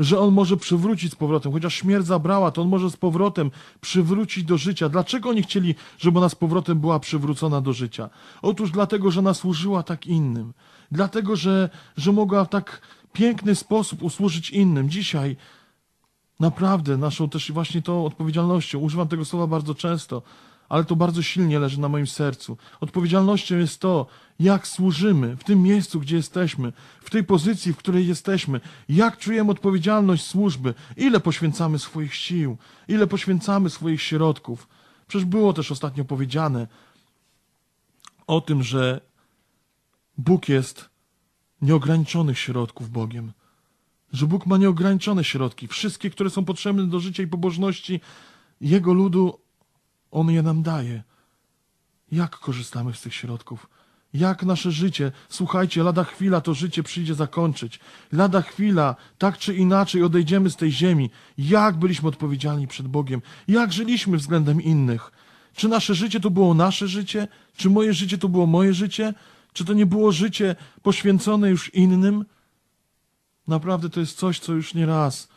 że on może przywrócić z powrotem, chociaż śmierć zabrała, to on może z powrotem przywrócić do życia. Dlaczego oni chcieli, żeby ona z powrotem była przywrócona do życia? Otóż dlatego, że ona służyła tak innym. Dlatego, że, że mogła w tak piękny sposób usłużyć innym. Dzisiaj naprawdę naszą też właśnie tą odpowiedzialnością, używam tego słowa bardzo często, ale to bardzo silnie leży na moim sercu. Odpowiedzialnością jest to, jak służymy w tym miejscu, gdzie jesteśmy, w tej pozycji, w której jesteśmy, jak czujemy odpowiedzialność służby, ile poświęcamy swoich sił, ile poświęcamy swoich środków. Przecież było też ostatnio powiedziane o tym, że Bóg jest nieograniczonych środków Bogiem. Że Bóg ma nieograniczone środki, wszystkie, które są potrzebne do życia i pobożności Jego ludu, on je nam daje. Jak korzystamy z tych środków? Jak nasze życie, słuchajcie, lada chwila to życie przyjdzie zakończyć. Lada chwila, tak czy inaczej odejdziemy z tej ziemi. Jak byliśmy odpowiedzialni przed Bogiem? Jak żyliśmy względem innych? Czy nasze życie to było nasze życie? Czy moje życie to było moje życie? Czy to nie było życie poświęcone już innym? Naprawdę to jest coś, co już nie raz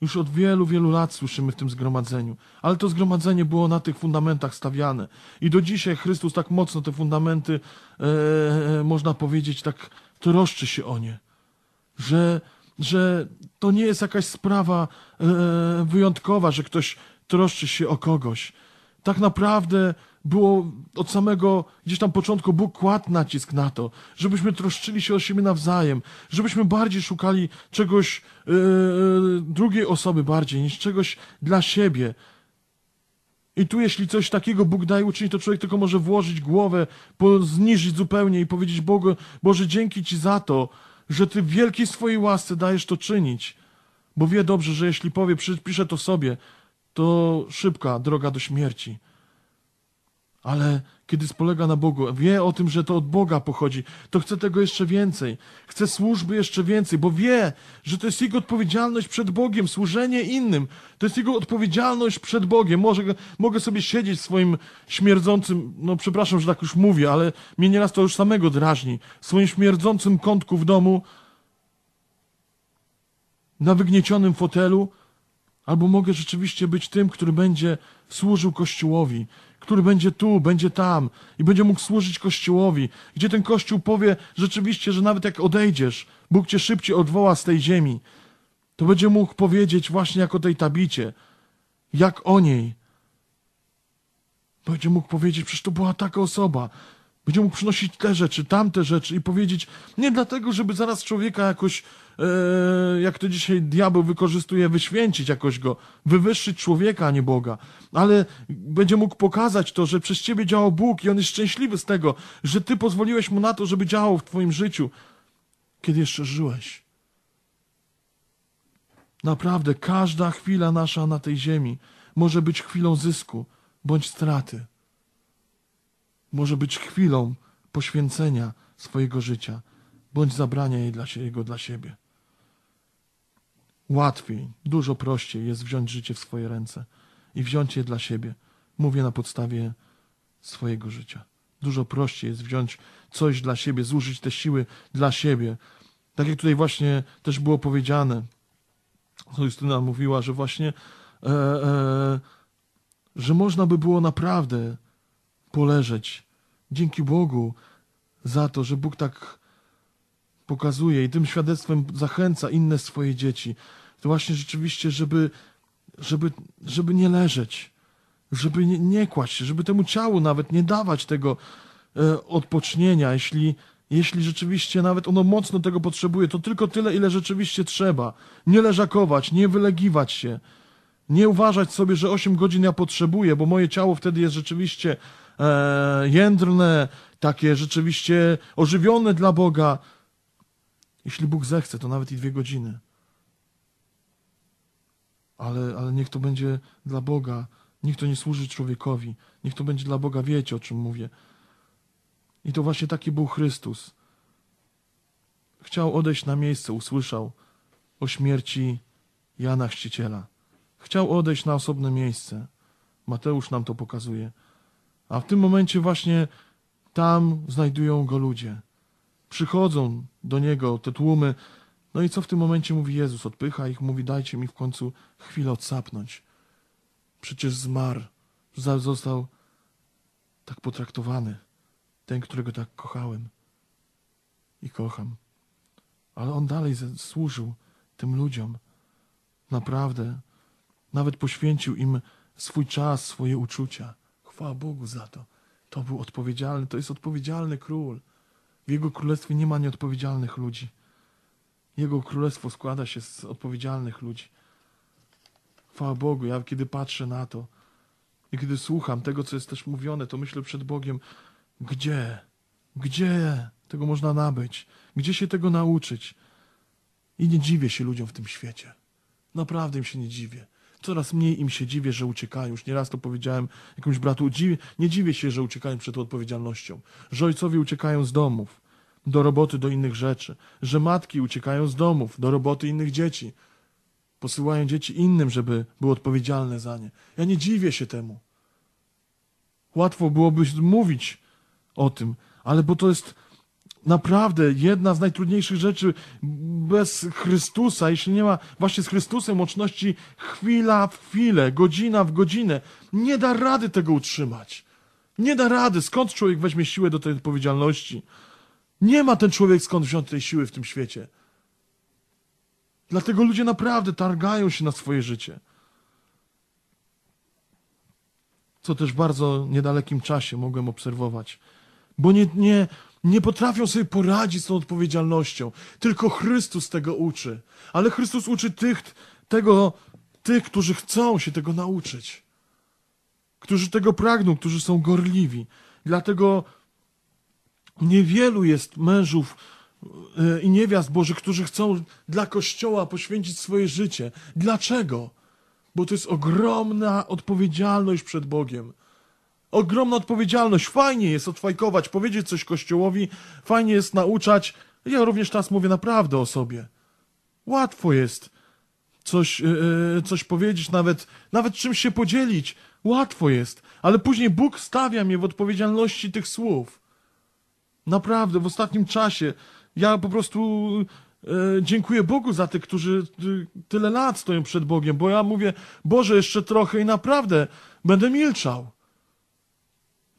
już od wielu, wielu lat słyszymy w tym zgromadzeniu, ale to zgromadzenie było na tych fundamentach stawiane. I do dzisiaj Chrystus tak mocno te fundamenty, e, e można powiedzieć, tak troszczy się o nie. Że, że to nie jest jakaś sprawa e, wyjątkowa, że ktoś troszczy się o kogoś. Tak naprawdę było od samego gdzieś tam początku Bóg kładł nacisk na to, żebyśmy troszczyli się o siebie nawzajem, żebyśmy bardziej szukali czegoś yy, drugiej osoby bardziej niż czegoś dla siebie. I tu jeśli coś takiego Bóg daje uczynić, to człowiek tylko może włożyć głowę, zniżyć zupełnie i powiedzieć Bogu, Boże dzięki Ci za to, że Ty wielkiej swojej łasce dajesz to czynić. Bo wie dobrze, że jeśli powie, przypiszę to sobie, to szybka droga do śmierci. Ale kiedy spolega na Bogu, wie o tym, że to od Boga pochodzi, to chce tego jeszcze więcej. Chce służby jeszcze więcej, bo wie, że to jest jego odpowiedzialność przed Bogiem, służenie innym. To jest jego odpowiedzialność przed Bogiem. Może, mogę sobie siedzieć w swoim śmierdzącym, no przepraszam, że tak już mówię, ale mnie nieraz to już samego drażni, w swoim śmierdzącym kątku w domu, na wygniecionym fotelu, albo mogę rzeczywiście być tym, który będzie służył Kościołowi, który będzie tu, będzie tam i będzie mógł służyć Kościołowi, gdzie ten Kościół powie rzeczywiście, że nawet jak odejdziesz, Bóg cię szybciej odwoła z tej ziemi, to będzie mógł powiedzieć właśnie jak o tej tabicie, jak o niej. Będzie mógł powiedzieć, przecież to była taka osoba, będzie mógł przynosić te rzeczy, tamte rzeczy i powiedzieć, nie dlatego, żeby zaraz człowieka jakoś, e, jak to dzisiaj diabeł wykorzystuje, wyświęcić jakoś go, wywyższyć człowieka, a nie Boga, ale będzie mógł pokazać to, że przez ciebie działał Bóg i on jest szczęśliwy z tego, że ty pozwoliłeś mu na to, żeby działał w twoim życiu, kiedy jeszcze żyłeś. Naprawdę, każda chwila nasza na tej ziemi może być chwilą zysku bądź straty może być chwilą poświęcenia swojego życia, bądź zabrania jej dla, jego dla siebie. Łatwiej, dużo prościej jest wziąć życie w swoje ręce i wziąć je dla siebie. Mówię na podstawie swojego życia. Dużo prościej jest wziąć coś dla siebie, zużyć te siły dla siebie. Tak jak tutaj właśnie też było powiedziane, Justyna mówiła, że właśnie, e, e, że można by było naprawdę poleżeć. Dzięki Bogu za to, że Bóg tak pokazuje i tym świadectwem zachęca inne swoje dzieci. To właśnie rzeczywiście, żeby, żeby, żeby nie leżeć, żeby nie, nie kłaść się, żeby temu ciału nawet nie dawać tego e, odpocznienia, jeśli, jeśli rzeczywiście nawet ono mocno tego potrzebuje, to tylko tyle, ile rzeczywiście trzeba. Nie leżakować, nie wylegiwać się. Nie uważać sobie, że 8 godzin ja potrzebuję, bo moje ciało wtedy jest rzeczywiście e, jędrne, takie rzeczywiście ożywione dla Boga. Jeśli Bóg zechce, to nawet i dwie godziny. Ale, ale niech to będzie dla Boga, niech to nie służy człowiekowi, niech to będzie dla Boga, wiecie o czym mówię. I to właśnie taki był Chrystus. Chciał odejść na miejsce, usłyszał o śmierci Jana Chrzciciela. Chciał odejść na osobne miejsce. Mateusz nam to pokazuje. A w tym momencie właśnie tam znajdują go ludzie. Przychodzą do niego te tłumy. No i co w tym momencie mówi Jezus? Odpycha ich, mówi: Dajcie mi w końcu chwilę odsapnąć. Przecież zmarł, został tak potraktowany, ten, którego tak kochałem i kocham. Ale on dalej służył tym ludziom. Naprawdę, nawet poświęcił im swój czas, swoje uczucia. Chwała Bogu za to. To był odpowiedzialny, to jest odpowiedzialny król. W Jego królestwie nie ma nieodpowiedzialnych ludzi. Jego królestwo składa się z odpowiedzialnych ludzi. Chwała Bogu, ja kiedy patrzę na to i kiedy słucham tego, co jest też mówione, to myślę przed Bogiem, gdzie, gdzie tego można nabyć, gdzie się tego nauczyć. I nie dziwię się ludziom w tym świecie. Naprawdę im się nie dziwię coraz mniej im się dziwię, że uciekają. Już nieraz to powiedziałem jakimś bratu, dziwię, nie dziwię się, że uciekają przed tą odpowiedzialnością, że ojcowie uciekają z domów, do roboty, do innych rzeczy, że matki uciekają z domów, do roboty innych dzieci, posyłają dzieci innym, żeby były odpowiedzialne za nie. Ja nie dziwię się temu. Łatwo byłoby mówić o tym, ale bo to jest naprawdę jedna z najtrudniejszych rzeczy bez Chrystusa, jeśli nie ma właśnie z Chrystusem łączności chwila w chwilę, godzina w godzinę, nie da rady tego utrzymać. Nie da rady. Skąd człowiek weźmie siłę do tej odpowiedzialności? Nie ma ten człowiek skąd wziąć tej siły w tym świecie. Dlatego ludzie naprawdę targają się na swoje życie. Co też w bardzo niedalekim czasie mogłem obserwować. Bo nie, nie, nie potrafią sobie poradzić z tą odpowiedzialnością. Tylko Chrystus tego uczy. Ale Chrystus uczy tych, tego, tych, którzy chcą się tego nauczyć, którzy tego pragną, którzy są gorliwi. Dlatego niewielu jest mężów e, i niewiast Boży, którzy chcą dla Kościoła poświęcić swoje życie. Dlaczego? Bo to jest ogromna odpowiedzialność przed Bogiem ogromna odpowiedzialność. Fajnie jest odfajkować, powiedzieć coś Kościołowi, fajnie jest nauczać. Ja również teraz mówię naprawdę o sobie. Łatwo jest coś, yy, coś powiedzieć, nawet, nawet czymś się podzielić. Łatwo jest, ale później Bóg stawia mnie w odpowiedzialności tych słów. Naprawdę, w ostatnim czasie ja po prostu e, dziękuję Bogu za tych, którzy tyle lat stoją przed Bogiem, bo ja mówię, Boże, jeszcze trochę i naprawdę będę milczał.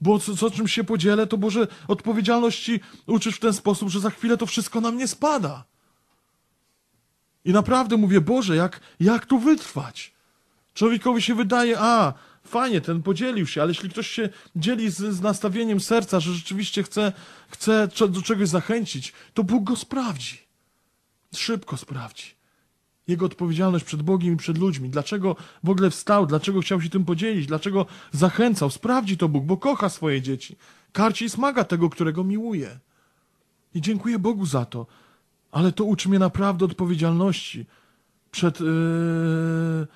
Bo co, co czym się podzielę, to Boże, odpowiedzialności uczysz w ten sposób, że za chwilę to wszystko na mnie spada. I naprawdę mówię, Boże, jak, jak tu wytrwać? Człowiekowi się wydaje, a fajnie, ten podzielił się, ale jeśli ktoś się dzieli z, z nastawieniem serca, że rzeczywiście chce, chce do czegoś zachęcić, to Bóg go sprawdzi. Szybko sprawdzi jego odpowiedzialność przed Bogiem i przed ludźmi. Dlaczego w ogóle wstał, dlaczego chciał się tym podzielić, dlaczego zachęcał. Sprawdzi to Bóg, bo kocha swoje dzieci. Karci i smaga tego, którego miłuje. I dziękuję Bogu za to. Ale to uczy mnie naprawdę odpowiedzialności przed, yy,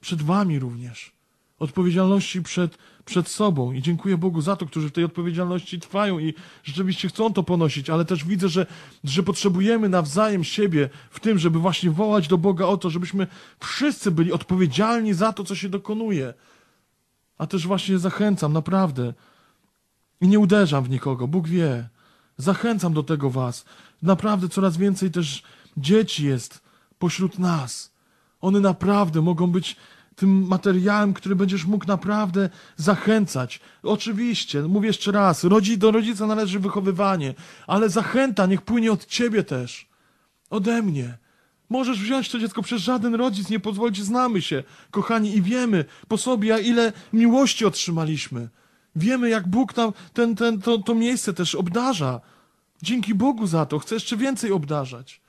przed Wami również odpowiedzialności przed, przed sobą. I dziękuję Bogu za to, którzy w tej odpowiedzialności trwają i rzeczywiście chcą to ponosić, ale też widzę, że, że potrzebujemy nawzajem siebie w tym, żeby właśnie wołać do Boga o to, żebyśmy wszyscy byli odpowiedzialni za to, co się dokonuje. A też właśnie zachęcam, naprawdę. I nie uderzam w nikogo, Bóg wie. Zachęcam do tego Was. Naprawdę coraz więcej też dzieci jest pośród nas. One naprawdę mogą być tym materiałem, który będziesz mógł naprawdę zachęcać. Oczywiście, mówię jeszcze raz, rodzi, do rodzica należy wychowywanie, ale zachęta niech płynie od ciebie też, ode mnie. Możesz wziąć to dziecko, przez żaden rodzic nie pozwoli znamy się, kochani, i wiemy po sobie, a ile miłości otrzymaliśmy. Wiemy, jak Bóg nam ten, ten, to, to miejsce też obdarza. Dzięki Bogu za to, chcę jeszcze więcej obdarzać.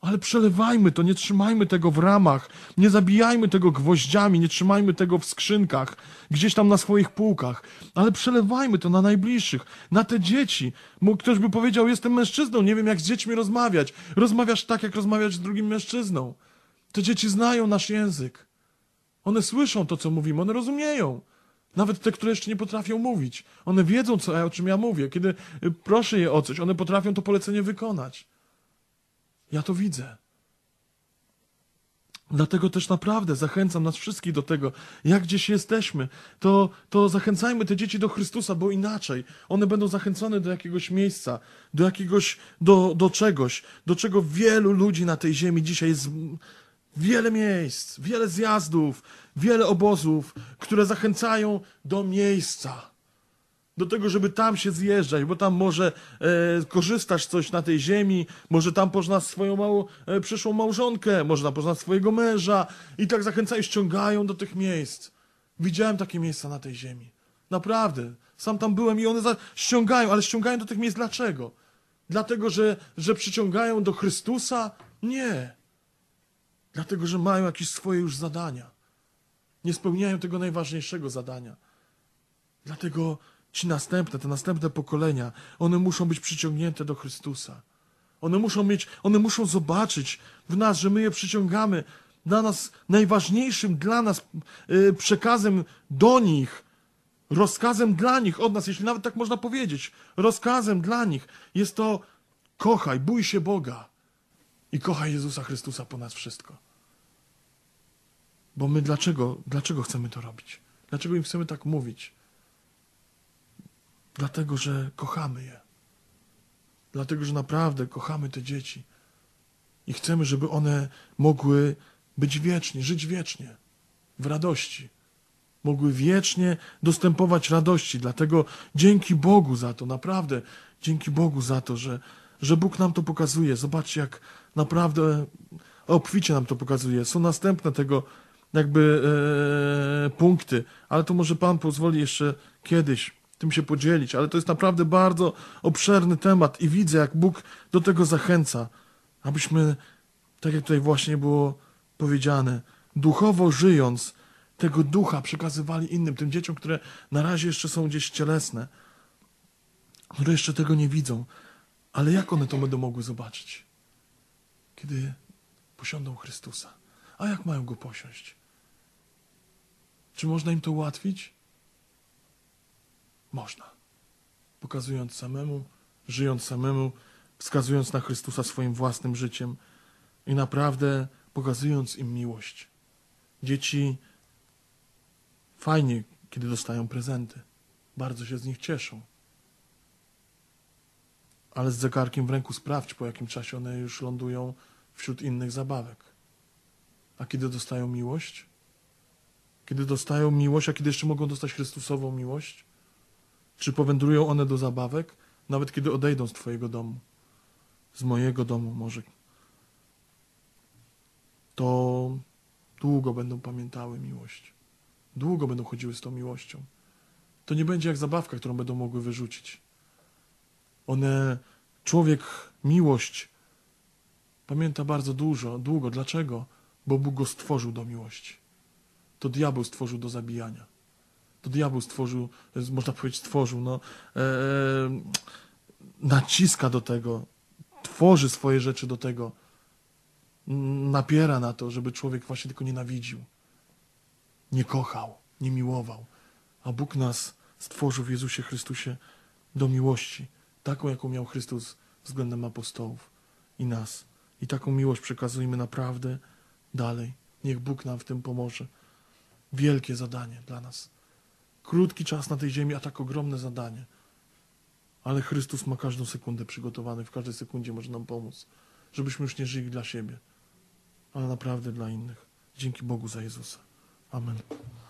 Ale przelewajmy to, nie trzymajmy tego w ramach, nie zabijajmy tego gwoździami, nie trzymajmy tego w skrzynkach, gdzieś tam na swoich półkach, ale przelewajmy to na najbliższych, na te dzieci. Bo ktoś by powiedział, jestem mężczyzną, nie wiem jak z dziećmi rozmawiać. Rozmawiasz tak, jak rozmawiasz z drugim mężczyzną. Te dzieci znają nasz język. One słyszą to, co mówimy, one rozumieją. Nawet te, które jeszcze nie potrafią mówić. One wiedzą, co, o czym ja mówię. Kiedy proszę je o coś, one potrafią to polecenie wykonać. Ja to widzę. Dlatego też naprawdę zachęcam nas wszystkich do tego, jak gdzieś jesteśmy, to, to zachęcajmy te dzieci do Chrystusa, bo inaczej one będą zachęcone do jakiegoś miejsca, do jakiegoś, do, do czegoś, do czego wielu ludzi na tej ziemi dzisiaj jest wiele miejsc, wiele zjazdów, wiele obozów, które zachęcają do miejsca do tego, żeby tam się zjeżdżać, bo tam może e, korzystasz coś na tej ziemi, może tam poznasz swoją małą, e, przyszłą małżonkę, może tam poznasz swojego męża i tak zachęcają, ściągają do tych miejsc. Widziałem takie miejsca na tej ziemi. Naprawdę. Sam tam byłem i one za... ściągają, ale ściągają do tych miejsc dlaczego? Dlatego, że, że przyciągają do Chrystusa? Nie. Dlatego, że mają jakieś swoje już zadania. Nie spełniają tego najważniejszego zadania. Dlatego Ci następne, te następne pokolenia, one muszą być przyciągnięte do Chrystusa. One muszą mieć, one muszą zobaczyć w nas, że my je przyciągamy. Dla nas najważniejszym dla nas y, przekazem do nich, rozkazem dla nich od nas, jeśli nawet tak można powiedzieć, rozkazem dla nich jest to kochaj, bój się Boga i kochaj Jezusa Chrystusa ponad wszystko. Bo my dlaczego, dlaczego chcemy to robić? Dlaczego im chcemy tak mówić? Dlatego, że kochamy je. Dlatego, że naprawdę kochamy te dzieci. I chcemy, żeby one mogły być wiecznie, żyć wiecznie, w radości. Mogły wiecznie dostępować radości. Dlatego dzięki Bogu za to, naprawdę dzięki Bogu za to, że, że Bóg nam to pokazuje. Zobaczcie, jak naprawdę obficie nam to pokazuje. Są następne tego jakby e, punkty, ale to może Pan pozwoli jeszcze kiedyś tym się podzielić, ale to jest naprawdę bardzo obszerny temat i widzę, jak Bóg do tego zachęca, abyśmy, tak jak tutaj właśnie było powiedziane, duchowo żyjąc, tego ducha przekazywali innym, tym dzieciom, które na razie jeszcze są gdzieś cielesne, które jeszcze tego nie widzą. Ale jak one to będą mogły zobaczyć? Kiedy posiądą Chrystusa. A jak mają go posiąść? Czy można im to ułatwić? Można. Pokazując samemu, żyjąc samemu, wskazując na Chrystusa swoim własnym życiem i naprawdę pokazując im miłość. Dzieci fajnie, kiedy dostają prezenty. Bardzo się z nich cieszą. Ale z zegarkiem w ręku sprawdź, po jakim czasie one już lądują wśród innych zabawek. A kiedy dostają miłość? Kiedy dostają miłość, a kiedy jeszcze mogą dostać Chrystusową miłość? Czy powędrują one do zabawek, nawet kiedy odejdą z Twojego domu, z mojego domu może, to długo będą pamiętały miłość. Długo będą chodziły z tą miłością. To nie będzie jak zabawka, którą będą mogły wyrzucić. One, człowiek, miłość pamięta bardzo dużo, długo. Dlaczego? Bo Bóg go stworzył do miłości. To diabeł stworzył do zabijania to diabeł stworzył, e, można powiedzieć stworzył, no, e, e, naciska do tego, tworzy swoje rzeczy do tego, napiera na to, żeby człowiek właśnie tylko nienawidził, nie kochał, nie miłował. A Bóg nas stworzył w Jezusie Chrystusie do miłości, taką jaką miał Chrystus względem apostołów i nas. I taką miłość przekazujmy naprawdę dalej. Niech Bóg nam w tym pomoże. Wielkie zadanie dla nas krótki czas na tej ziemi, a tak ogromne zadanie. Ale Chrystus ma każdą sekundę przygotowany, w każdej sekundzie może nam pomóc, żebyśmy już nie żyli dla siebie, ale naprawdę dla innych. Dzięki Bogu za Jezusa. Amen.